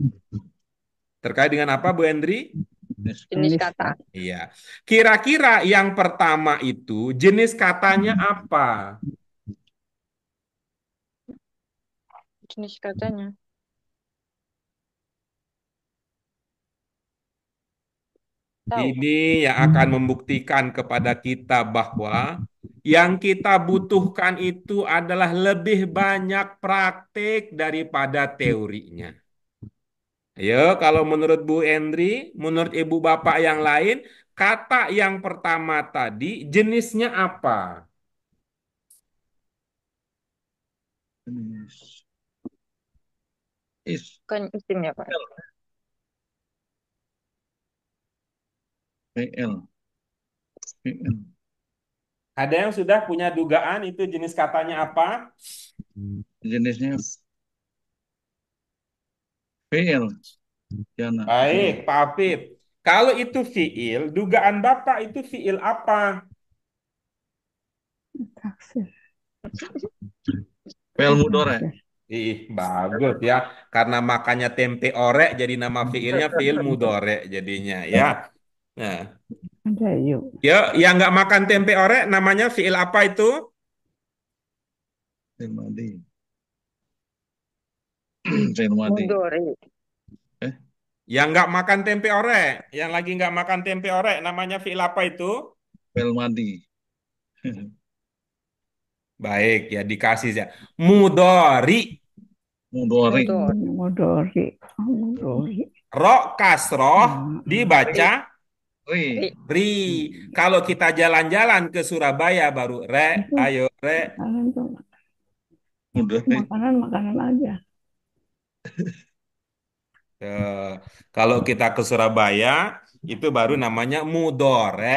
Terkait dengan apa, Bu Endri? Jenis kata. Iya. Kira-kira yang pertama itu jenis katanya apa? Jenis katanya. Ini yang akan membuktikan kepada kita bahwa yang kita butuhkan itu adalah lebih banyak praktik daripada teorinya. Ya, kalau menurut Bu Endri, menurut ibu bapak yang lain, kata yang pertama tadi jenisnya apa? Is. Kan isim ya, Pak. PL. PL. Ada yang sudah punya dugaan itu jenis katanya apa? Jenisnya Fiil. Jana. Ya, Baik, Pak Afif. Kalau itu fiil, dugaan Bapak itu fiil apa? Fiil mudore. Ya? Ih, bagus ya. Karena makannya tempe orek jadi nama fiilnya fiil mudore jadinya ya. Nah. yuk. Ya, yang nggak makan tempe orek namanya fiil apa itu? Fiil Renwati. Iya. Eh? Yang nggak makan tempe orek, yang lagi nggak makan tempe orek, namanya fi'il apa itu? Fi'il Baik, ya dikasih ya. Mudori. Mudori. Mudori. Mudori. Oh, rok kasroh hmm. dibaca ri. Ri. Kalau kita jalan-jalan ke Surabaya baru re, ayo re. Makanan, makanan aja. Eh, kalau kita ke Surabaya itu baru namanya mudore.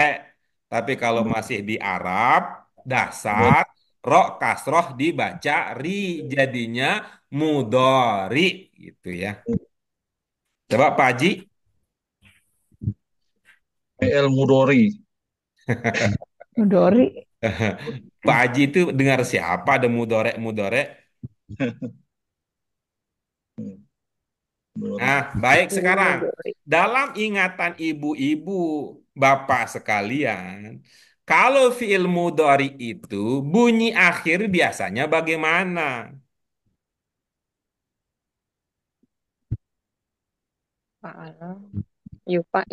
Tapi kalau masih di Arab dasar rok kasroh dibaca ri jadinya mudori gitu ya. Coba Pak Haji. PL mudori. mudori. Pak Haji itu dengar siapa ada mudorek mudorek? Nah, baik iya, sekarang dalam ingatan ibu-ibu, bapak sekalian, kalau fiil mudhari itu bunyi akhir biasanya bagaimana?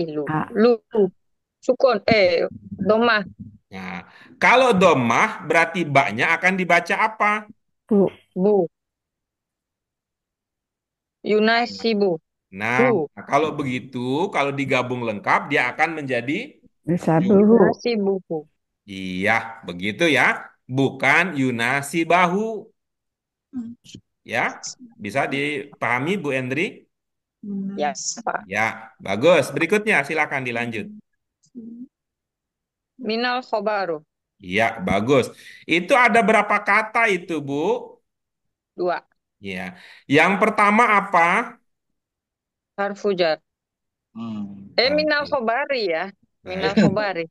ilu Lu sukun eh domah. Nah, ya, kalau domah berarti baknya akan dibaca apa? Bu. Bu. Yunasibu. Nah, Bu. kalau begitu, kalau digabung lengkap, dia akan menjadi Yunasibu. Iya, begitu ya. Bukan Yunasibahu. Ya, bisa dipahami Bu Endri? Yes, ya, Pak. Ya, bagus. Berikutnya silakan dilanjut. Minal khobaru. Iya, bagus. Itu ada berapa kata itu, Bu? Dua. Ya. Yang pertama apa? Harfujar. Hmm, Eh, minal khobari ya. Minal khobari.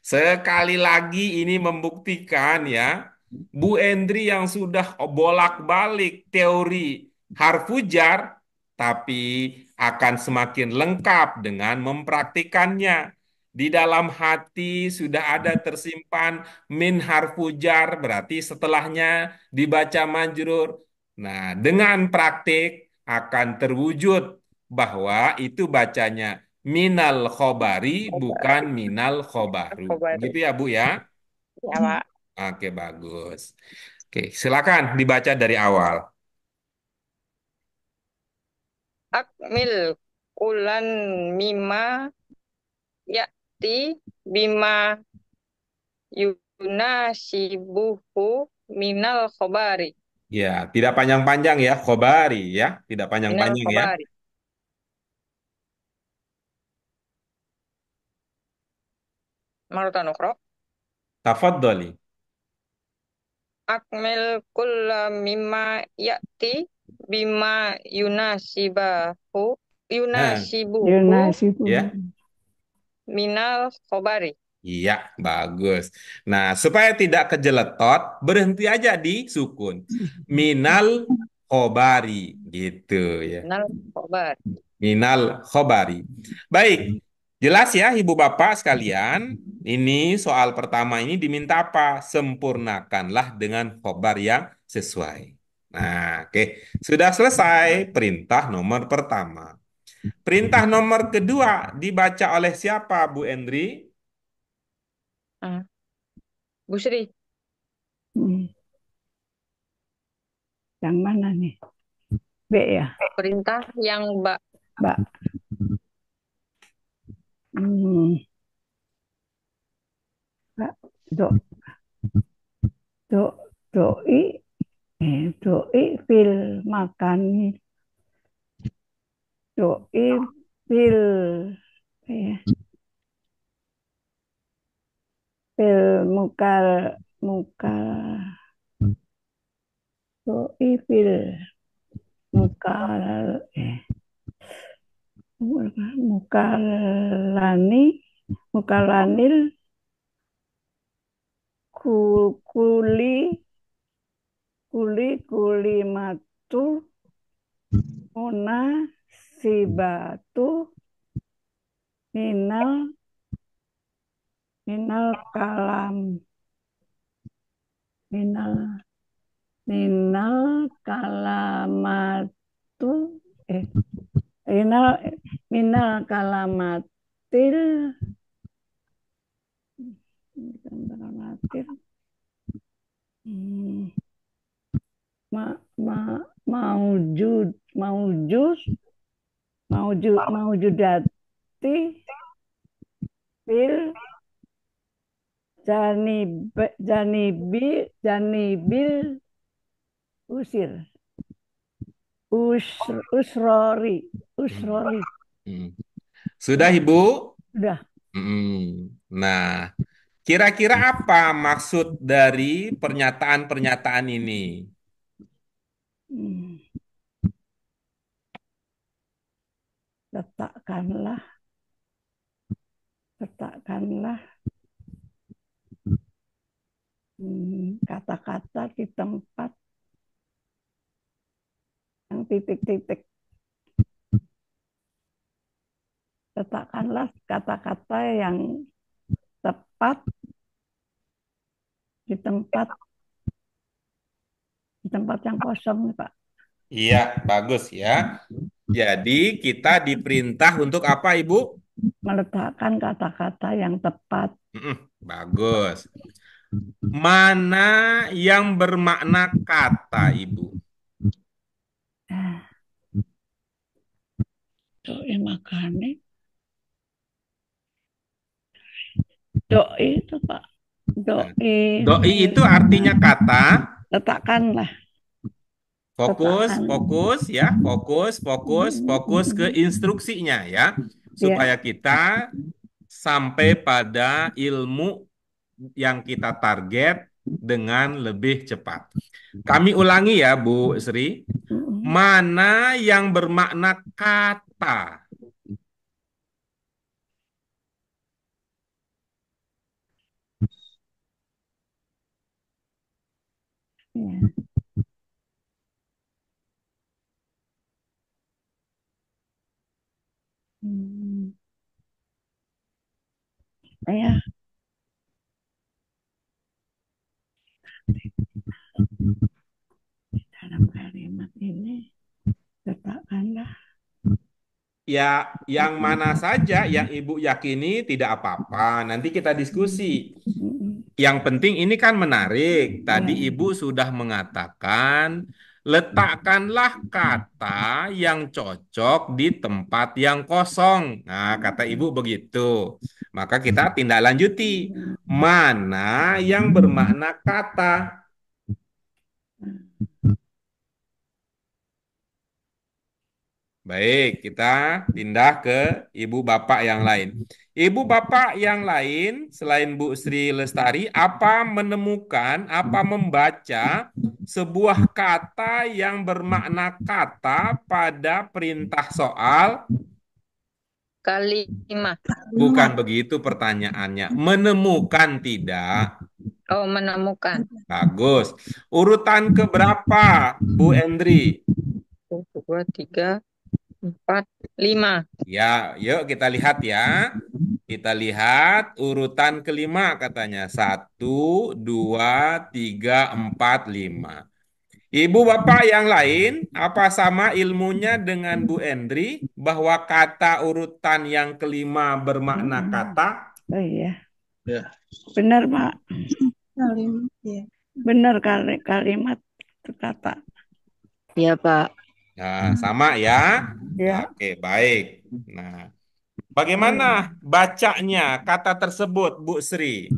Sekali lagi ini membuktikan ya, Bu Endri yang sudah bolak-balik teori harfujar, tapi akan semakin lengkap dengan mempraktikannya. Di dalam hati sudah ada tersimpan min harfujar berarti setelahnya dibaca majrur. Nah, dengan praktik akan terwujud bahwa itu bacanya minal khobari bukan minal khobaru. Gitu ya, Bu ya? Ya, Pak. Oke, bagus. Oke, silakan dibaca dari awal. Akmil kulan mima yakti bima yunasibuhu minal khobari. Ya, tidak panjang-panjang ya, khobari ya, tidak panjang-panjang ya. Marta Nukro. Tafadhali. Akmil kulla mimma yakti bima yunasibahu yunasibuhu ya. minal khobari. Iya, bagus. Nah, supaya tidak kejeletot, berhenti aja di sukun. Minal khobari gitu ya. Minal khobari. Minal khobari. Baik, jelas ya Ibu Bapak sekalian. Ini soal pertama ini diminta apa? Sempurnakanlah dengan khobar yang sesuai. Nah, oke. Okay. Sudah selesai perintah nomor pertama. Perintah nomor kedua dibaca oleh siapa, Bu Endri? Bu Sri. Hmm. Yang mana nih? B ya? Perintah yang Mbak. Mbak. Hmm. Mbak. Do. Do. i Eh, doi fil makan. Doi fil. Ya. Eh fil mukal mukal roi fil mukal eh mukalani mukalanil kuli kuli kuli matu una sibatu minal minal kalam minal minal kalamatu eh minal minal kalamatil kalamatil hmm. ma ma maujud maujud maujud maujudati fil Janib, janibil, usir. Us, usrori, usrori. Hmm. Sudah Ibu? Sudah. Hmm. Nah, kira-kira apa maksud dari pernyataan-pernyataan ini? Hmm. Letakkanlah, letakkanlah Hmm, kata-kata di tempat yang titik-titik. Letakkanlah kata-kata yang tepat di tempat di tempat yang kosong, Pak. Iya, bagus ya. Jadi kita diperintah untuk apa, Ibu? Meletakkan kata-kata yang tepat. bagus. Mana yang bermakna kata, Ibu? Do'i makane. do'i itu Pak. do'i. Doi itu artinya kata. Letakkanlah. Fokus, Letakkan. fokus ya, fokus, fokus, hmm. fokus ke instruksinya ya, iya. supaya ya. kita sampai pada ilmu yang kita target dengan lebih cepat. Kami ulangi ya Bu Sri, mana yang bermakna kata? Ya. Hmm. Ayah, dalam kalimat ini? Letakkanlah. Ya, yang mana saja yang Ibu yakini tidak apa-apa. Nanti kita diskusi. Yang penting ini kan menarik. Tadi ya. Ibu sudah mengatakan letakkanlah kata yang cocok di tempat yang kosong. Nah, kata ibu begitu. Maka kita tindak lanjuti. Mana yang bermakna kata? Ya. Baik, kita pindah ke ibu bapak yang lain. Ibu bapak yang lain selain Bu Sri Lestari, apa menemukan, apa membaca sebuah kata yang bermakna kata pada perintah soal? Kalimah. Bukan begitu pertanyaannya. Menemukan tidak? Oh, menemukan. Bagus. Urutan keberapa, Bu Endri? Dua, tiga, empat, lima. Ya, yuk kita lihat ya. Kita lihat urutan kelima katanya. Satu, dua, tiga, empat, lima. Ibu bapak yang lain, apa sama ilmunya dengan Bu Endri bahwa kata urutan yang kelima bermakna hmm. kata? Oh iya. Ya. Benar, Pak. Kalimat, ya. Benar kalimat itu kata. Iya, Pak. Nah, hmm. sama ya. ya. Oke, baik. Nah, bagaimana bacanya kata tersebut, Bu Sri?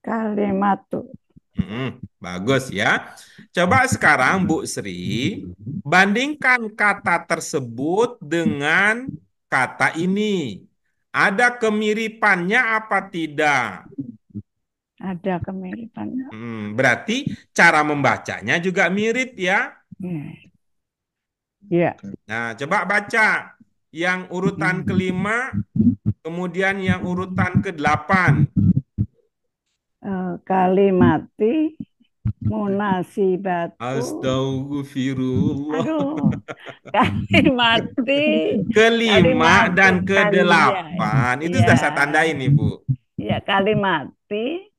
Kalimat tuh. Hmm, bagus ya. Coba sekarang Bu Sri bandingkan kata tersebut dengan kata ini. Ada kemiripannya apa tidak? Ada kemiripannya. Hmm, berarti cara membacanya juga mirip ya. Hmm. Iya. Nah, coba baca yang urutan kelima, kemudian yang urutan ke delapan. Eh, kalimati munasibatu. Astagfirullah. kalimati. Kelima kalimati dan kedelapan. delapan. Itu sudah iya. saya tandain, Ibu. Ya, kalimati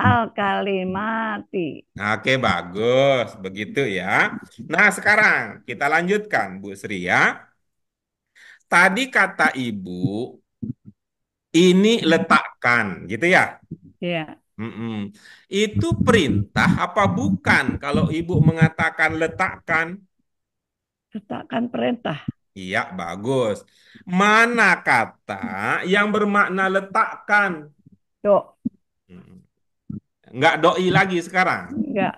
Al kalimati. Oke, bagus. Begitu ya. Nah, sekarang kita lanjutkan, Bu Sri ya. Tadi kata Ibu, ini letakkan, gitu ya? Iya. Mm-mm. Itu perintah apa bukan kalau Ibu mengatakan letakkan? Letakkan perintah. Iya, bagus. Mana kata yang bermakna letakkan? Tuh. Nggak doi lagi sekarang. Enggak.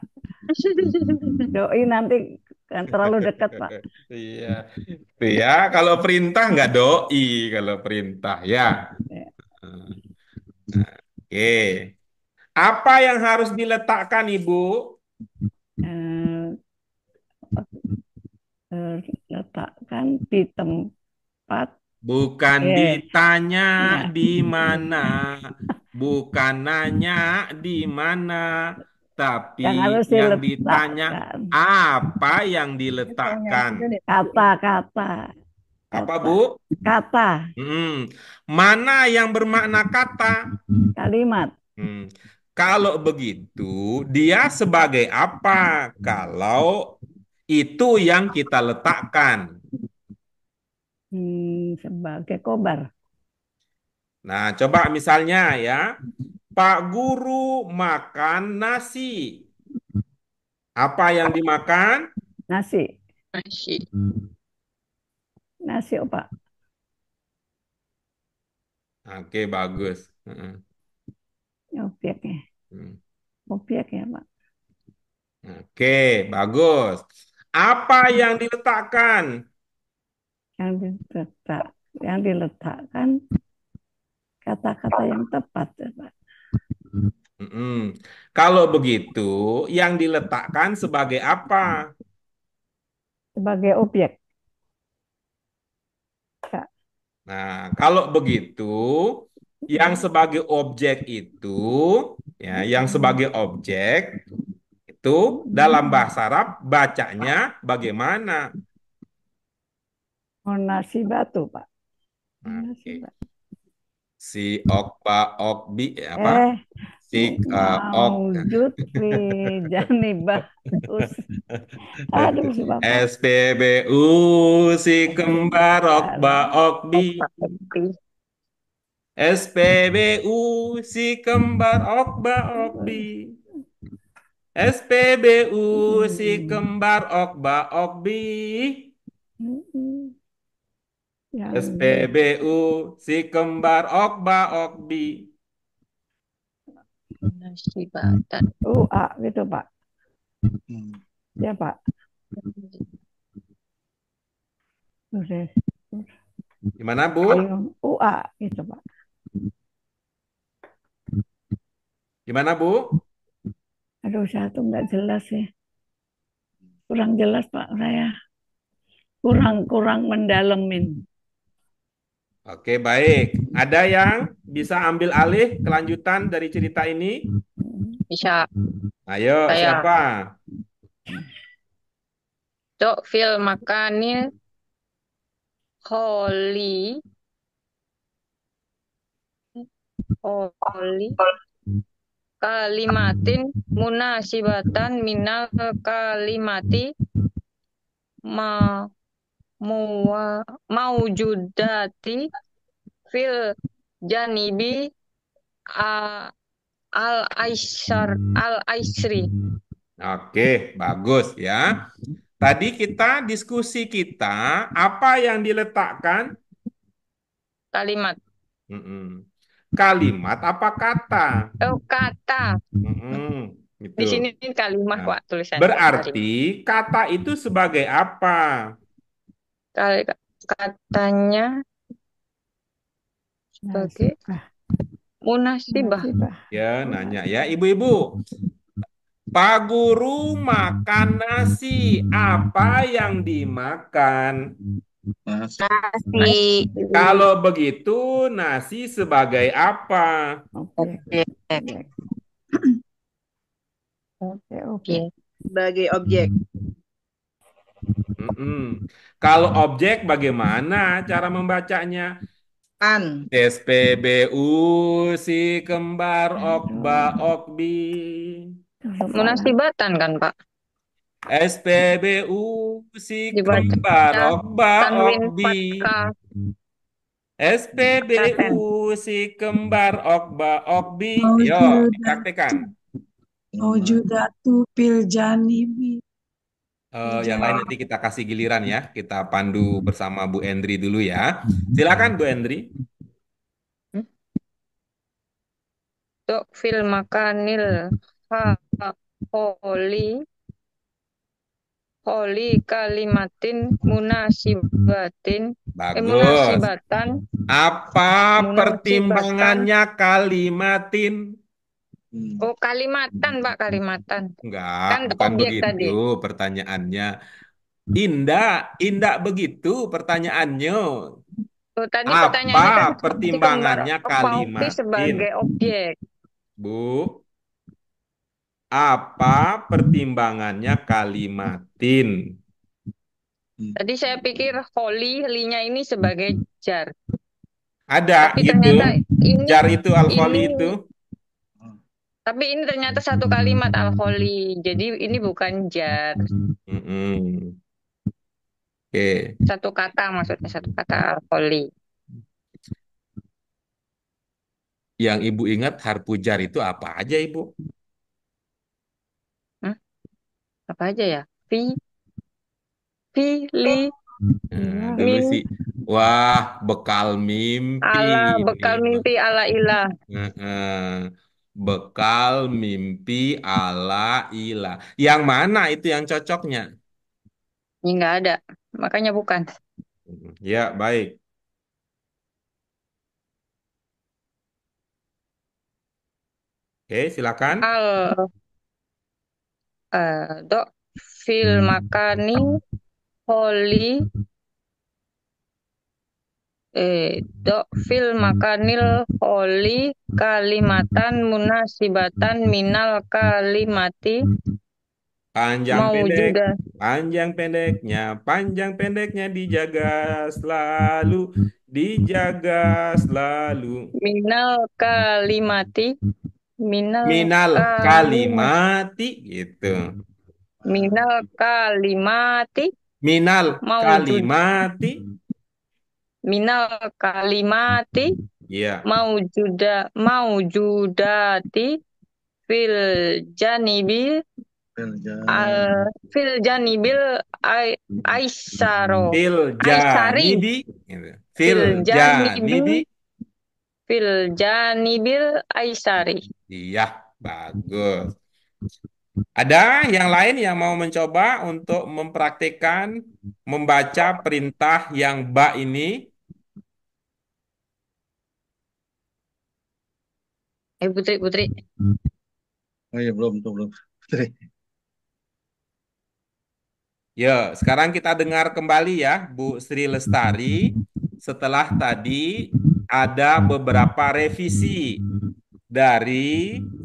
Doi nanti kan terlalu dekat pak. Iya, iya. Kalau perintah nggak doi, kalau perintah ya. Iya. Oke. Apa yang harus diletakkan ibu? Eh, eh, letakkan di tempat Bukan yeah. ditanya yeah. di mana, bukan nanya di mana, tapi yang, yang ditanya apa yang diletakkan. kata kata? Apa bu? Kata. Hmm. Mana yang bermakna kata? Kalimat. Hmm. Kalau begitu, dia sebagai apa? Kalau itu yang kita letakkan. Hmm, sebagai kobar. Nah, coba misalnya ya, Pak Guru makan nasi. Apa yang dimakan? Nasi. Nasi. Nasi, Pak. Oke, bagus. Objek ya. Hmm. Objek ya, Pak. Oke, bagus. Apa yang diletakkan? yang diletak yang diletakkan kata-kata yang tepat ya Pak. Mm -hmm. Kalau begitu, yang diletakkan sebagai apa? Sebagai objek. Ya. Nah, kalau begitu, yang sebagai objek itu, ya, yang sebagai objek itu dalam bahasa Arab bacanya bagaimana? Monasi Batu, Pak. Hmm, Monasi Pak. Batu. Si Okpa Okbi eh, apa? Eh, si uh, Ok. Jutri Jani Bagus. Aduh, si Bapak. SPBU si kembar Okba Okbi. SPBU si kembar Okba Okbi. SPBU si kembar Okba Okbi. Ya. SPBU si kembar okba okbi. Nasibatan. Ua A gitu Pak. Mm-hmm. Ya Pak. Oke. Gimana Bu? UA gitu Pak. Gimana Bu? Aduh satu nggak jelas ya. Kurang jelas Pak saya. Kurang kurang mendalemin. Oke, baik. Ada yang bisa ambil alih kelanjutan dari cerita ini? Bisa. Ayo, Saya. siapa? Dok fil makanin holy. Holy. kalimatin munasibatan minal kalimati ma mau maujudati fil janibi uh, al aisyar al aisri. Oke, bagus ya. Tadi kita diskusi kita apa yang diletakkan kalimat. Kalimat apa kata? Oh, kata. Mm Gitu. Di sini kalimat, nah, Pak, tulisannya. Berarti kata itu sebagai apa? katanya sebagai nah, munasibah. Ya, nanya ya ibu-ibu. Pak Guru makan nasi. Apa yang dimakan? Nasi. Kalau begitu nasi sebagai apa? Oke. Oke, oke. Sebagai objek. Mm-mm. Kalau objek bagaimana cara membacanya? An. SPBU si kembar okba okbi. Munasibatan kan Pak? SPBU si kembar okba kan okbi. SPBU si kembar okba okbi. Yo, praktekan. tu pil janibi Uh, yang lain nanti kita kasih giliran ya. Kita pandu bersama Bu Endri dulu ya. Hmm. Silakan Bu Endri. Untuk fil makanil ha holi holi kalimatin munasibatin eh, Bagus. munasibatan. Apa munasibatan. pertimbangannya kalimatin? Hmm. Oh, Kalimantan, Pak, Kalimantan. Enggak, kan bukan begitu tadi. pertanyaannya. Indah, indah begitu pertanyaannya. Oh, tadi Apa pertanyaannya kan pertimbangannya oh, Kalimantan? sebagai objek. Bu, apa pertimbangannya Kalimatin? Hmm. Tadi saya pikir holy nya ini sebagai jar. Ada Tapi gitu. ini Jar itu alkoholi itu. Tapi ini ternyata satu kalimat alkohol, Jadi ini bukan jar. mm -hmm. Oke. Okay. Satu kata maksudnya satu kata alkohol. Yang ibu ingat harpu jar itu apa aja ibu? Hah? Apa aja ya? Fi, pilih. Nah, Min. sih, wah bekal mimpi Ala bekal mimpi ala ilah. Heeh bekal mimpi ala ilah Yang mana itu yang cocoknya? Ini nggak ada, makanya bukan. Ya, baik. Oke, silakan. Al uh, eh, dok fil hmm. makani holy eh do fil makanil oli kalimatan munasibatan minal kalimati panjang mau pendek juga. panjang pendeknya panjang pendeknya dijaga selalu dijaga selalu minal kalimati minal minal kalimati, kalimati gitu minal kalimati minal mau kalimati juga minal kalimati yeah. maujuda maujudati fil janibil al fil janibil aisyaro fil janibi fil janibi fil janibil aisyari iya bagus ada yang lain yang mau mencoba untuk mempraktikkan membaca perintah yang ba ini Eh Putri, Putri. Oh iya belum tuh belum. Putri. Ya, sekarang kita dengar kembali ya Bu Sri Lestari setelah tadi ada beberapa revisi dari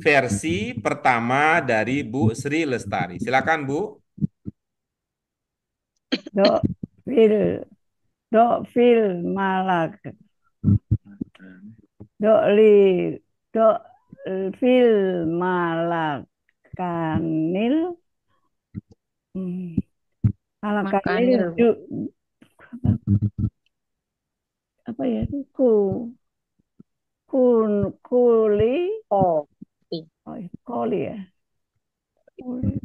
versi pertama dari Bu Sri Lestari. Silakan Bu. Do fil do fil malak do li do fil malakanil hmm. malakanil ju, apa, apa ya itu ku kun kuli oh oh iya, kuli ya kuli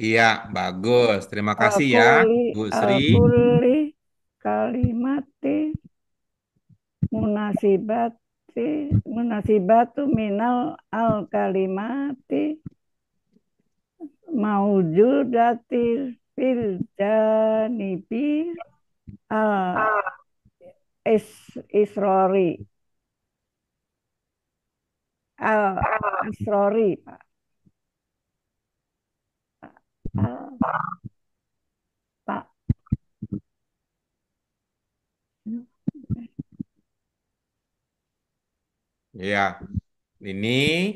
Iya, bagus. Terima ah, kasih uh, ya, Bu ah, Sri. Uh, kuli kalimat munasibat kalimati munasibatu minal al kalimati maujudati fil janibi al is isrori al isrori pak Ya, ini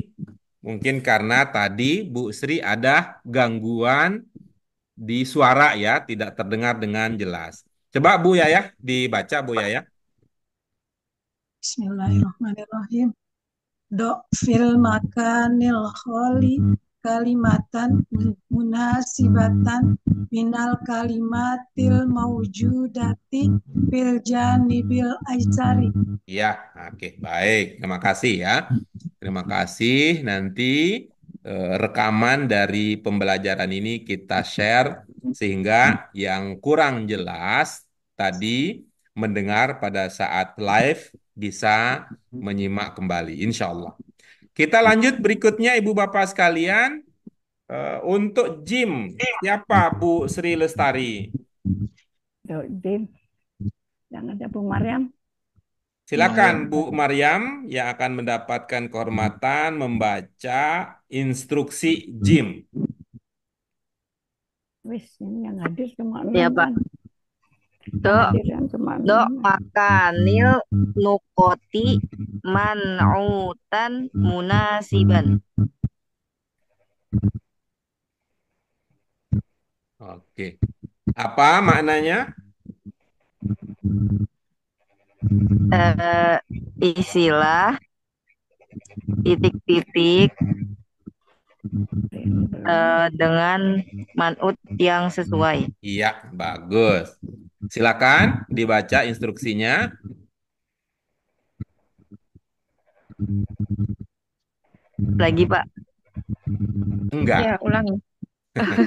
mungkin karena tadi Bu Sri ada gangguan di suara ya, tidak terdengar dengan jelas. Coba Bu Yaya dibaca Bu Yaya. Bismillahirrahmanirrahim. Do fil makanil kholi kalimatan munasibatan minal kalimatil maujudati fil bil aisari. Iya, oke, okay, baik. Terima kasih ya. Terima kasih. Nanti eh, rekaman dari pembelajaran ini kita share sehingga yang kurang jelas tadi mendengar pada saat live bisa menyimak kembali insya Allah. Kita lanjut berikutnya Ibu Bapak sekalian. Uh, untuk Jim, siapa Bu Sri Lestari? Jim, yang ada Bu Mariam. Silakan Bu Mariam yang akan mendapatkan kehormatan membaca instruksi Jim. Wis, ini yang hadir cuma Iya, Pak. Dok, dok makanil nukoti man'utan munasiban. Oke. Apa maknanya? Uh, istilah titik-titik uh, dengan manut yang sesuai. Iya, bagus. Silakan dibaca instruksinya. Lagi, Pak. Enggak. Ya, ulang.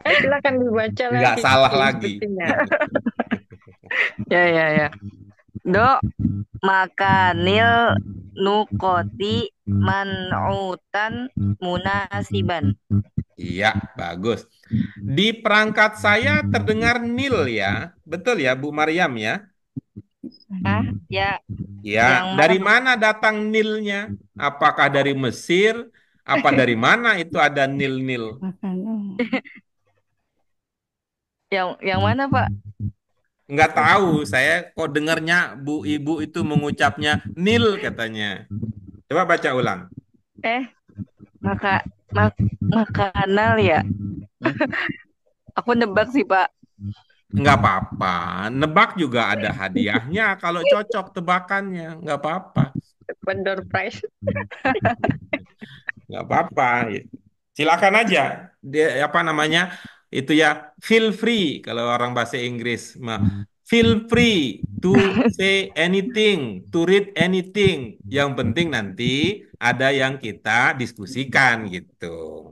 Eh, silakan dibaca lagi. Enggak salah lagi. ya, ya, ya. Dok, makanil nukoti manutan munasiban. Iya, bagus. Hmm. Di perangkat saya terdengar nil ya. Betul ya, Bu Mariam ya? Ah, ya. Ya, dari mana datang nilnya? Apakah dari Mesir? Apa dari mana itu ada nil-nil? yang yang mana pak Enggak tahu saya kok dengarnya bu ibu itu mengucapnya nil katanya coba baca ulang eh maka mak makanal ya aku nebak sih pak nggak apa-apa nebak juga ada hadiahnya kalau cocok tebakannya nggak apa-apa vendor price nggak apa-apa silakan aja dia apa namanya itu ya feel free kalau orang bahasa Inggris feel free to say anything, to read anything. Yang penting nanti ada yang kita diskusikan gitu.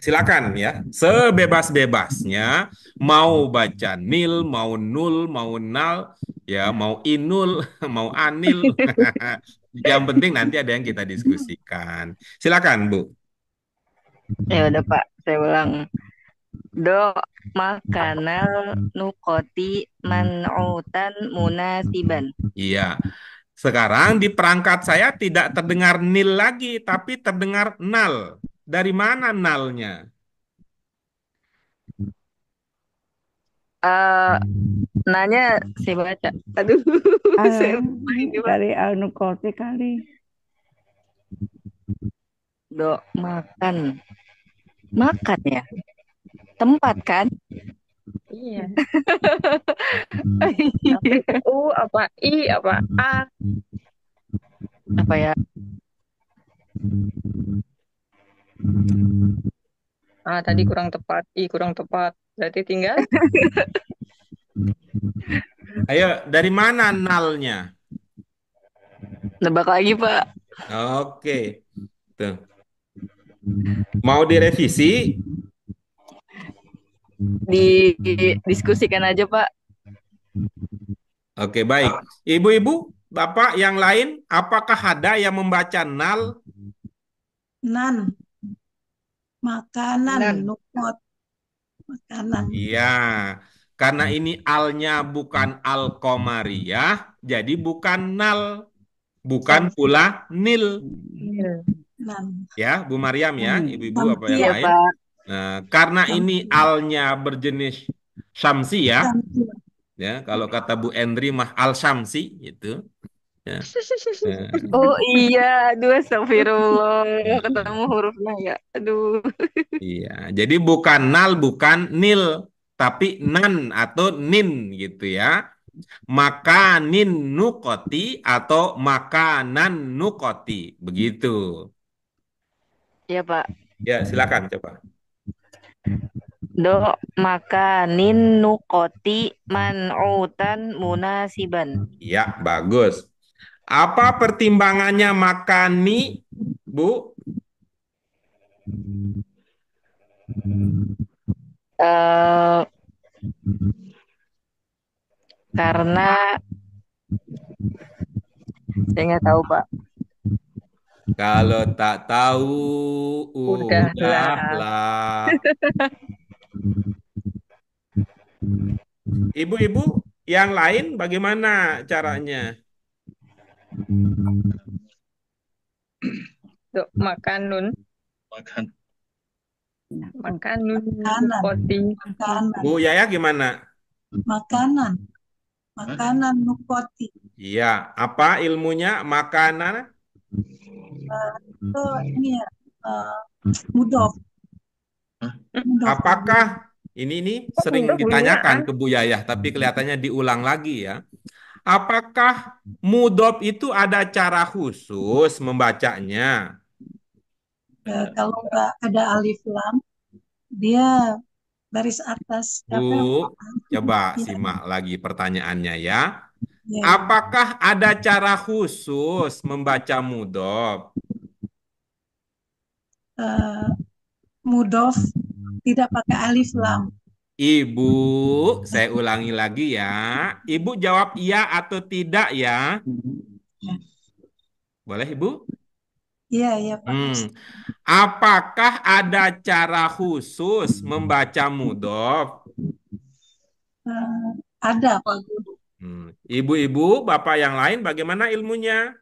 Silakan ya, sebebas-bebasnya mau baca nil, mau nul, mau nal, ya mau inul, mau anil. yang penting nanti ada yang kita diskusikan. Silakan, Bu. Ya udah Pak, saya ulang do makanal nukoti man'utan munasiban. Iya. Sekarang di perangkat saya tidak terdengar nil lagi, tapi terdengar nal. Dari mana nalnya? Uh, nanya saya baca. Aduh, eh, dari nukoti kali. Do makan, makan ya tempat hmm. kan? Iya. Hmm. iya. U apa I apa A? Apa ya? Hmm. Ah, tadi kurang tepat. I kurang tepat. Berarti tinggal. Ayo, dari mana nalnya? Nebak lagi, Pak. Oke. Tuh. Mau direvisi? didiskusikan aja Pak. Oke baik, ibu-ibu, bapak yang lain, apakah ada yang membaca nal? Nan, makanan, nukot, makanan. Iya, karena ini alnya bukan al komariah, jadi bukan nal, bukan pula nil. Nan. Ya, Bu Mariam ya, hmm. ibu-ibu apa yang iya, lain? Pak. Nah, karena ini alnya berjenis syamsi ya. Ya, kalau kata Bu Endri mah al syamsi gitu. Ya. Oh iya, aduh astagfirullah ketemu hurufnya ya. Aduh. Iya, jadi bukan nal bukan nil tapi nan atau nin gitu ya. Makanin nukoti atau makanan nukoti begitu. Iya, Pak. Ya, silakan coba do makanin nukoti man'utan munasiban. Ya, bagus. Apa pertimbangannya makani, Bu? Uh, karena saya nggak tahu, Pak. Kalau tak tahu, udahlah. Ibu-ibu yang lain bagaimana caranya? Untuk makan nun. Makan. Makan nun. Makanan. Makanan. Bu Yaya gimana? Makanan. Makanan nukoti. Iya, apa ilmunya? Makanan itu hmm. ini ya uh, eh, Mudov. Apakah ini ini sering ditanyakan ke Bu Yayah, tapi kelihatannya diulang lagi ya. Apakah mudop itu ada cara khusus membacanya? Ya, kalau ada alif lam, dia baris atas. Bu, coba iya. simak lagi pertanyaannya ya. Yeah. Apakah ada cara khusus membaca mudof? Uh, eh, mudof tidak pakai alif lam. Ibu, saya ulangi lagi ya. Ibu jawab iya atau tidak ya? ya. Boleh Ibu? Iya, iya Pak. Hmm. Apakah ada cara khusus membaca mudof? Uh, eh, ada Pak Guru. Hmm. Ibu-ibu, hmm. bapak yang lain, bagaimana ilmunya?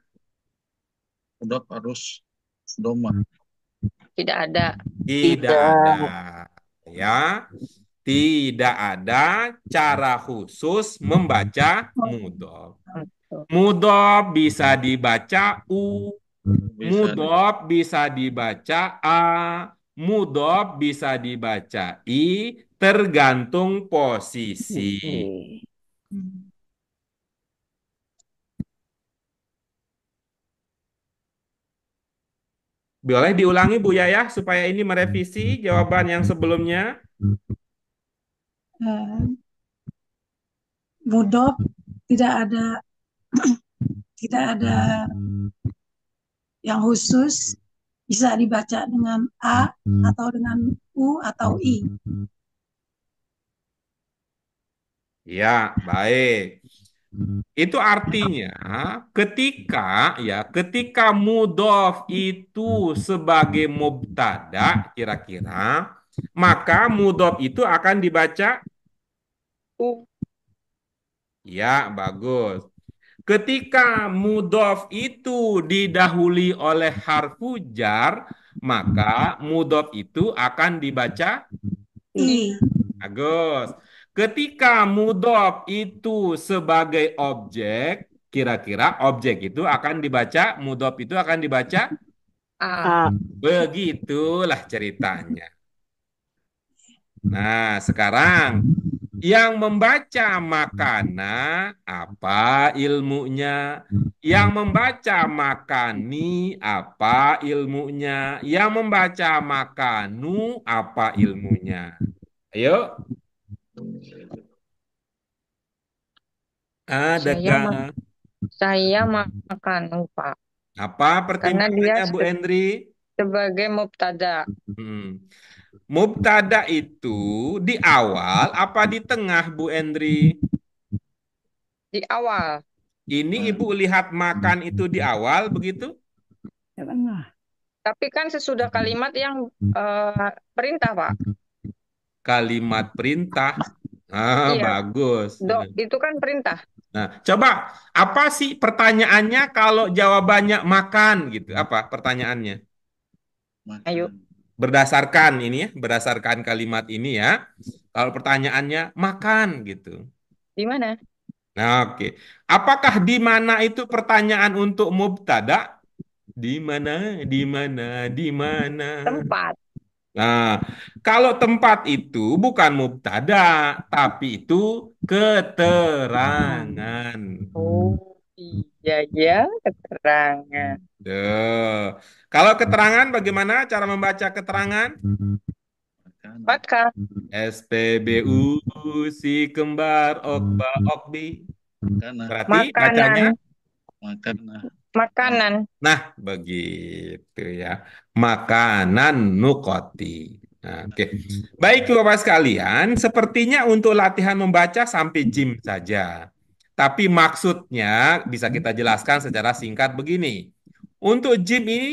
Sudah harus doma. Tidak ada. Tidak, Tidak ada. Ya, tidak ada cara khusus membaca mudob. Mudob bisa dibaca u, mudob bisa dibaca a, mudob bisa dibaca i, tergantung posisi. Iya. Boleh diulangi Bu Yaya supaya ini merevisi jawaban yang sebelumnya. Eh, Bodoh tidak ada tidak ada yang khusus bisa dibaca dengan A atau dengan U atau I. Ya, baik. Hmm. Itu artinya ketika ya ketika mudhof itu sebagai mubtada kira-kira maka mudof itu akan dibaca u. Ya, bagus. Ketika mudof itu didahului oleh harfu jar, maka mudof itu akan dibaca i. Bagus. Ketika mudok itu sebagai objek, kira-kira objek itu akan dibaca, mudok itu akan dibaca? Ah. Begitulah ceritanya. Nah, sekarang yang membaca makanan apa ilmunya? Yang membaca makani apa ilmunya? Yang membaca makanu apa ilmunya? Ayo, Ada Saya ma- saya makan Pak Apa karena pertimbangannya Bu se- Endri? sebagai mubtada Hmm. Mubtada itu di awal apa di tengah Bu Endri? di awal. Ini hmm. Ibu lihat makan itu di awal begitu? Di tengah. Tapi kan sesudah kalimat yang uh, perintah Pak. Kalimat perintah. Ah, Iya. bagus. Do, itu kan perintah. Nah, coba apa sih pertanyaannya kalau jawabannya makan gitu? Apa pertanyaannya? Ayo. Berdasarkan ini ya, berdasarkan kalimat ini ya. Kalau pertanyaannya makan gitu. Di mana? Nah, oke. Okay. Apakah di mana itu pertanyaan untuk mubtada? Di mana? Di mana? Di mana? Tempat. Nah, kalau tempat itu bukan mubtada, tapi itu keterangan. Oh, iya ya, keterangan. De. Kalau keterangan bagaimana cara membaca keterangan? Maka SPBU si kembar okba okbi. Berarti Makanan. bacanya Makanan. Makanan. Nah, begitu ya. Makanan nukoti. Nah, oke, baik bapak sekalian. Sepertinya untuk latihan membaca sampai gym saja. Tapi maksudnya bisa kita jelaskan secara singkat begini. Untuk gym ini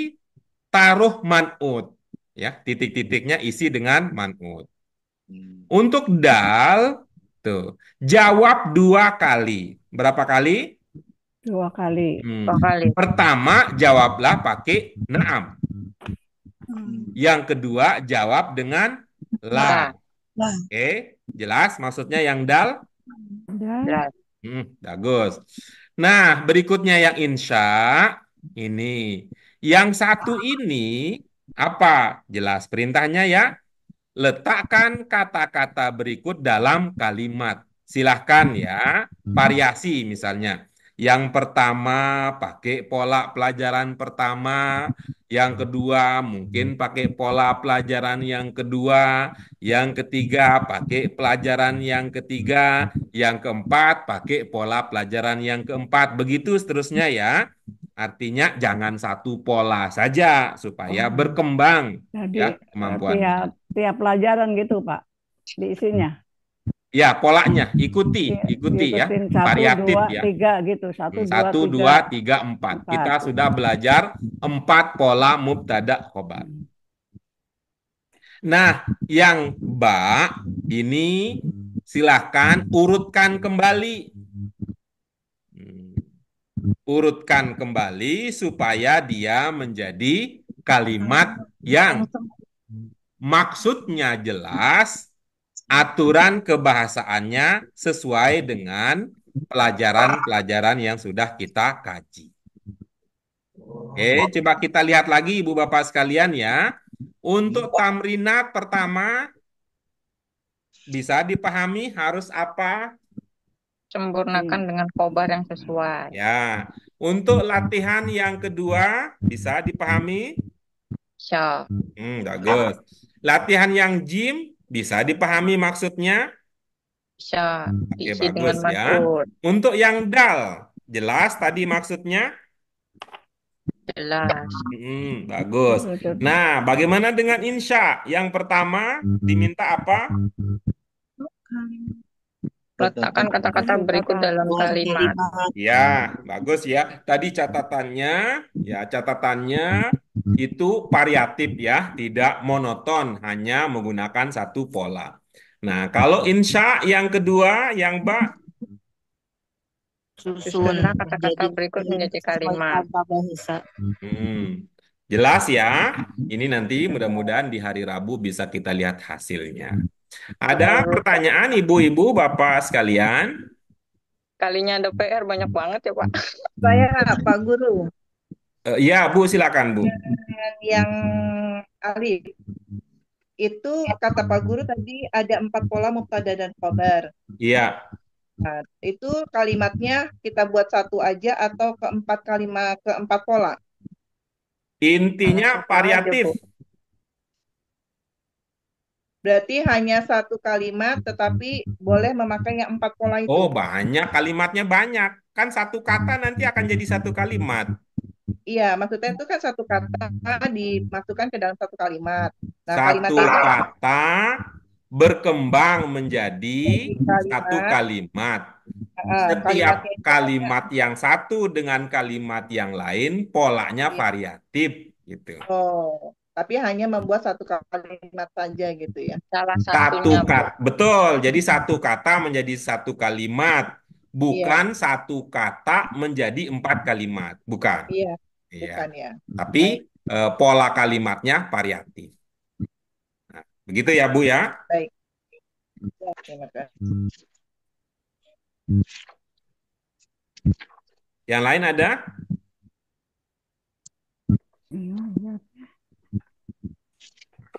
taruh manut, ya titik-titiknya isi dengan manut. Untuk dal tuh jawab dua kali. Berapa kali? Dua kali. Hmm. Dua kali. Pertama jawablah pakai naam. Hmm. Yang kedua jawab dengan la. la. Oke, okay. jelas maksudnya yang dal? Dal. Hmm, bagus. Nah, berikutnya yang insya ini. Yang satu ini apa? Jelas perintahnya ya. Letakkan kata-kata berikut dalam kalimat. Silahkan ya, variasi misalnya yang pertama pakai pola pelajaran pertama, yang kedua mungkin pakai pola pelajaran yang kedua, yang ketiga pakai pelajaran yang ketiga, yang keempat pakai pola pelajaran yang keempat. Begitu seterusnya ya. Artinya jangan satu pola saja supaya oh. berkembang ya Jadi, ya kemampuan. Tiap, tiap pelajaran gitu, Pak, di diisinya. Ya, polanya ikuti, ya, ikuti ya, satu, variatif dua, ya. Tiga gitu, satu, satu dua, tiga, tiga, empat. empat. Kita sudah belajar empat pola mubtada khobar. Nah, yang ba ini silahkan urutkan kembali, urutkan kembali supaya dia menjadi kalimat yang maksudnya jelas aturan kebahasaannya sesuai dengan pelajaran-pelajaran yang sudah kita kaji. Oke, coba kita lihat lagi Ibu Bapak sekalian ya. Untuk tamrinat pertama bisa dipahami harus apa? Sempurnakan hmm. dengan kobar yang sesuai. Ya. Untuk latihan yang kedua bisa dipahami? Sure. Hmm, bagus. Latihan yang gym bisa dipahami maksudnya? Bisa. Oke, Isi bagus dengan ya. Maksud. Untuk yang dal, jelas tadi maksudnya? Jelas. Hmm, bagus. Nah, bagaimana dengan insya? Yang pertama diminta apa? Letakkan kata-kata berikut dalam kalimat. Ya, bagus ya. Tadi catatannya, ya catatannya Hmm. itu variatif ya, tidak monoton, hanya menggunakan satu pola. Nah, kalau insya yang kedua, yang ba susun kata-kata berikut menjadi kalimat. Hmm. Jelas ya, ini nanti mudah-mudahan di hari Rabu bisa kita lihat hasilnya. Ada pertanyaan ibu-ibu, bapak sekalian? Kalinya ada PR banyak banget ya Pak. Saya Pak Guru. Ya ya, Bu, silakan, Bu. Yang Alif. Itu kata Pak Guru tadi ada empat pola mubtada dan khobar. Iya. Nah, itu kalimatnya kita buat satu aja atau keempat kalimat keempat pola. Intinya nah, variatif. Berarti hanya satu kalimat tetapi boleh memakai yang empat pola itu. Oh, banyak kalimatnya banyak. Kan satu kata nanti akan jadi satu kalimat. Iya, maksudnya itu kan satu kata dimasukkan ke dalam satu kalimat. Nah, satu kalimat kata berkembang menjadi kalimat. satu kalimat. Setiap kalimat, kalimat yang satu dengan kalimat yang lain polanya iya. variatif gitu. Oh, tapi hanya membuat satu kalimat saja gitu ya. Salah satu kata, betul. Jadi satu kata menjadi satu kalimat bukan yeah. satu kata menjadi empat kalimat, bukan. Iya. Yeah. Bukan ya. Tapi Uh, pola kalimatnya variatif. Nah, begitu ya, Bu ya? Baik. Ya, terima kasih. Yang lain ada?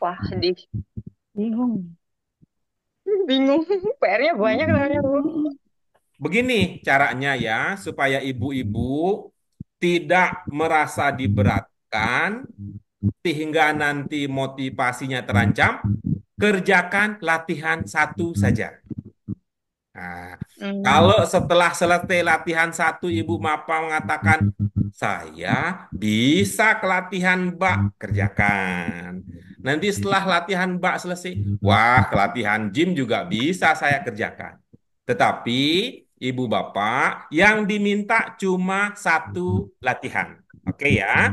Wah, sedih. bingung. Bingung. PR-nya banyak namanya, Bu. Begini caranya ya, supaya ibu-ibu tidak merasa diberatkan sehingga nanti motivasinya terancam, kerjakan latihan satu saja. Nah, mm. Kalau setelah selesai latihan satu, Ibu Mapa mengatakan, saya bisa ke latihan Mbak, kerjakan. Nanti setelah latihan Mbak selesai, wah, latihan gym juga bisa saya kerjakan. Tetapi ibu bapak yang diminta cuma satu latihan. Oke okay ya.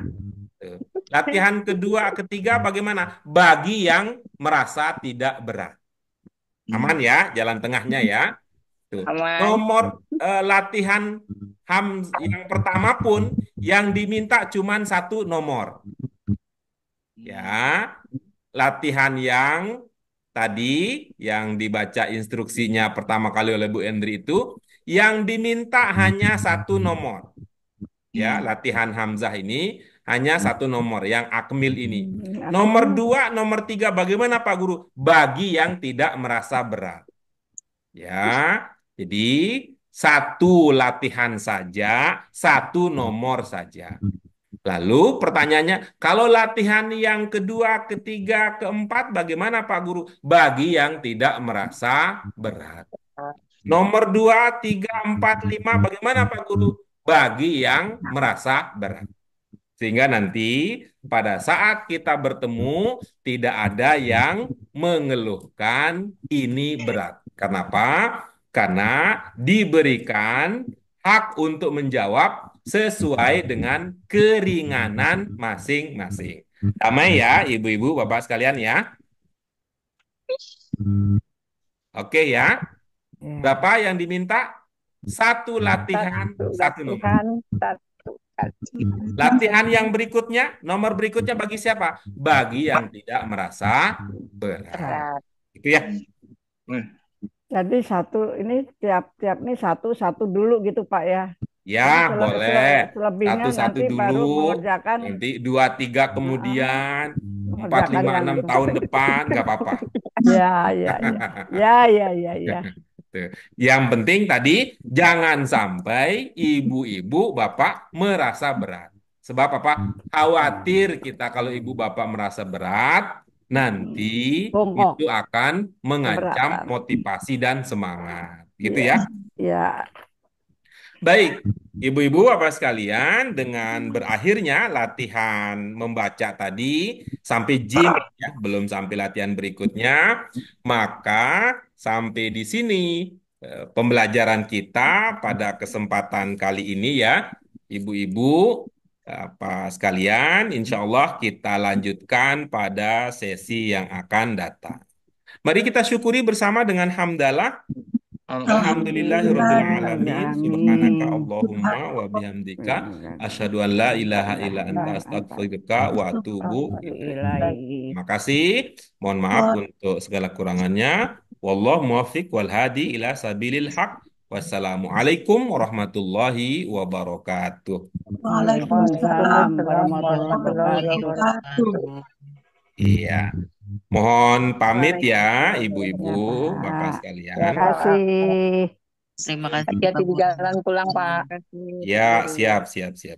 Latihan kedua, ketiga bagaimana? Bagi yang merasa tidak berat. Aman ya, jalan tengahnya ya. Tuh. Nomor eh, latihan ham yang pertama pun yang diminta cuma satu nomor. Ya. Latihan yang tadi yang dibaca instruksinya pertama kali oleh Bu Endri itu yang diminta hanya hmm. satu nomor. Ya, hmm. latihan Hamzah ini hanya hmm. satu nomor yang akmil ini. Nomor dua, nomor tiga, bagaimana Pak Guru? Bagi yang tidak merasa berat. Ya, jadi satu latihan saja, satu nomor saja. Lalu pertanyaannya, kalau latihan yang kedua, ketiga, keempat, bagaimana Pak Guru? Bagi yang tidak merasa berat. Nomor 2, 3, 4, 5, bagaimana Pak Guru? Bagi yang merasa berat. Sehingga nanti pada saat kita bertemu tidak ada yang mengeluhkan ini berat. Kenapa? Karena diberikan hak untuk menjawab sesuai dengan keringanan masing-masing. Damai ya ibu-ibu, bapak sekalian ya. Oke okay, ya. Ya. Berapa yang diminta satu latihan, satu, satu latihan, satu. Latihan yang berikutnya, nomor berikutnya bagi siapa? Bagi yang tidak merasa berat. Itu ya. Hmm. Jadi satu ini tiap-tiap ini satu-satu dulu gitu Pak ya. Ya Jadi boleh. Satu-satu dulu. mengerjakan... Nanti dua tiga ya. kemudian empat lima enam tahun depan nggak apa-apa. Ya ya ya ya ya ya. ya. Gitu. Yang penting tadi jangan sampai ibu-ibu bapak merasa berat. Sebab apa? Khawatir kita kalau ibu bapak merasa berat, nanti Bongkok. itu akan mengancam Beratan. motivasi dan semangat. Gitu iya. ya? Ya. ya. Baik, ibu-ibu apa sekalian dengan berakhirnya latihan membaca tadi sampai jim ya, belum sampai latihan berikutnya, maka sampai di sini eh, pembelajaran kita pada kesempatan kali ini ya, ibu-ibu apa sekalian, insya Allah kita lanjutkan pada sesi yang akan datang. Mari kita syukuri bersama dengan hamdalah Alhamdulillahi rabbil alamin. Subhanaka Allahumma wa bihamdika asyhadu an la ilaha illa anta astaghfiruka wa atubu Terima kasih. Mohon maaf untuk segala kurangannya. Wallahu muwaffiq wal hadi ila sabilil haq. Wassalamualaikum warahmatullahi wabarakatuh. Waalaikumsalam warahmatullahi wabarakatuh. Iya. Mohon pamit ya, ibu-ibu, ya, bapak sekalian. Terima kasih. Terima kasih. Hati-hati di jalan pulang, Pak. Ya, siap, siap, siap.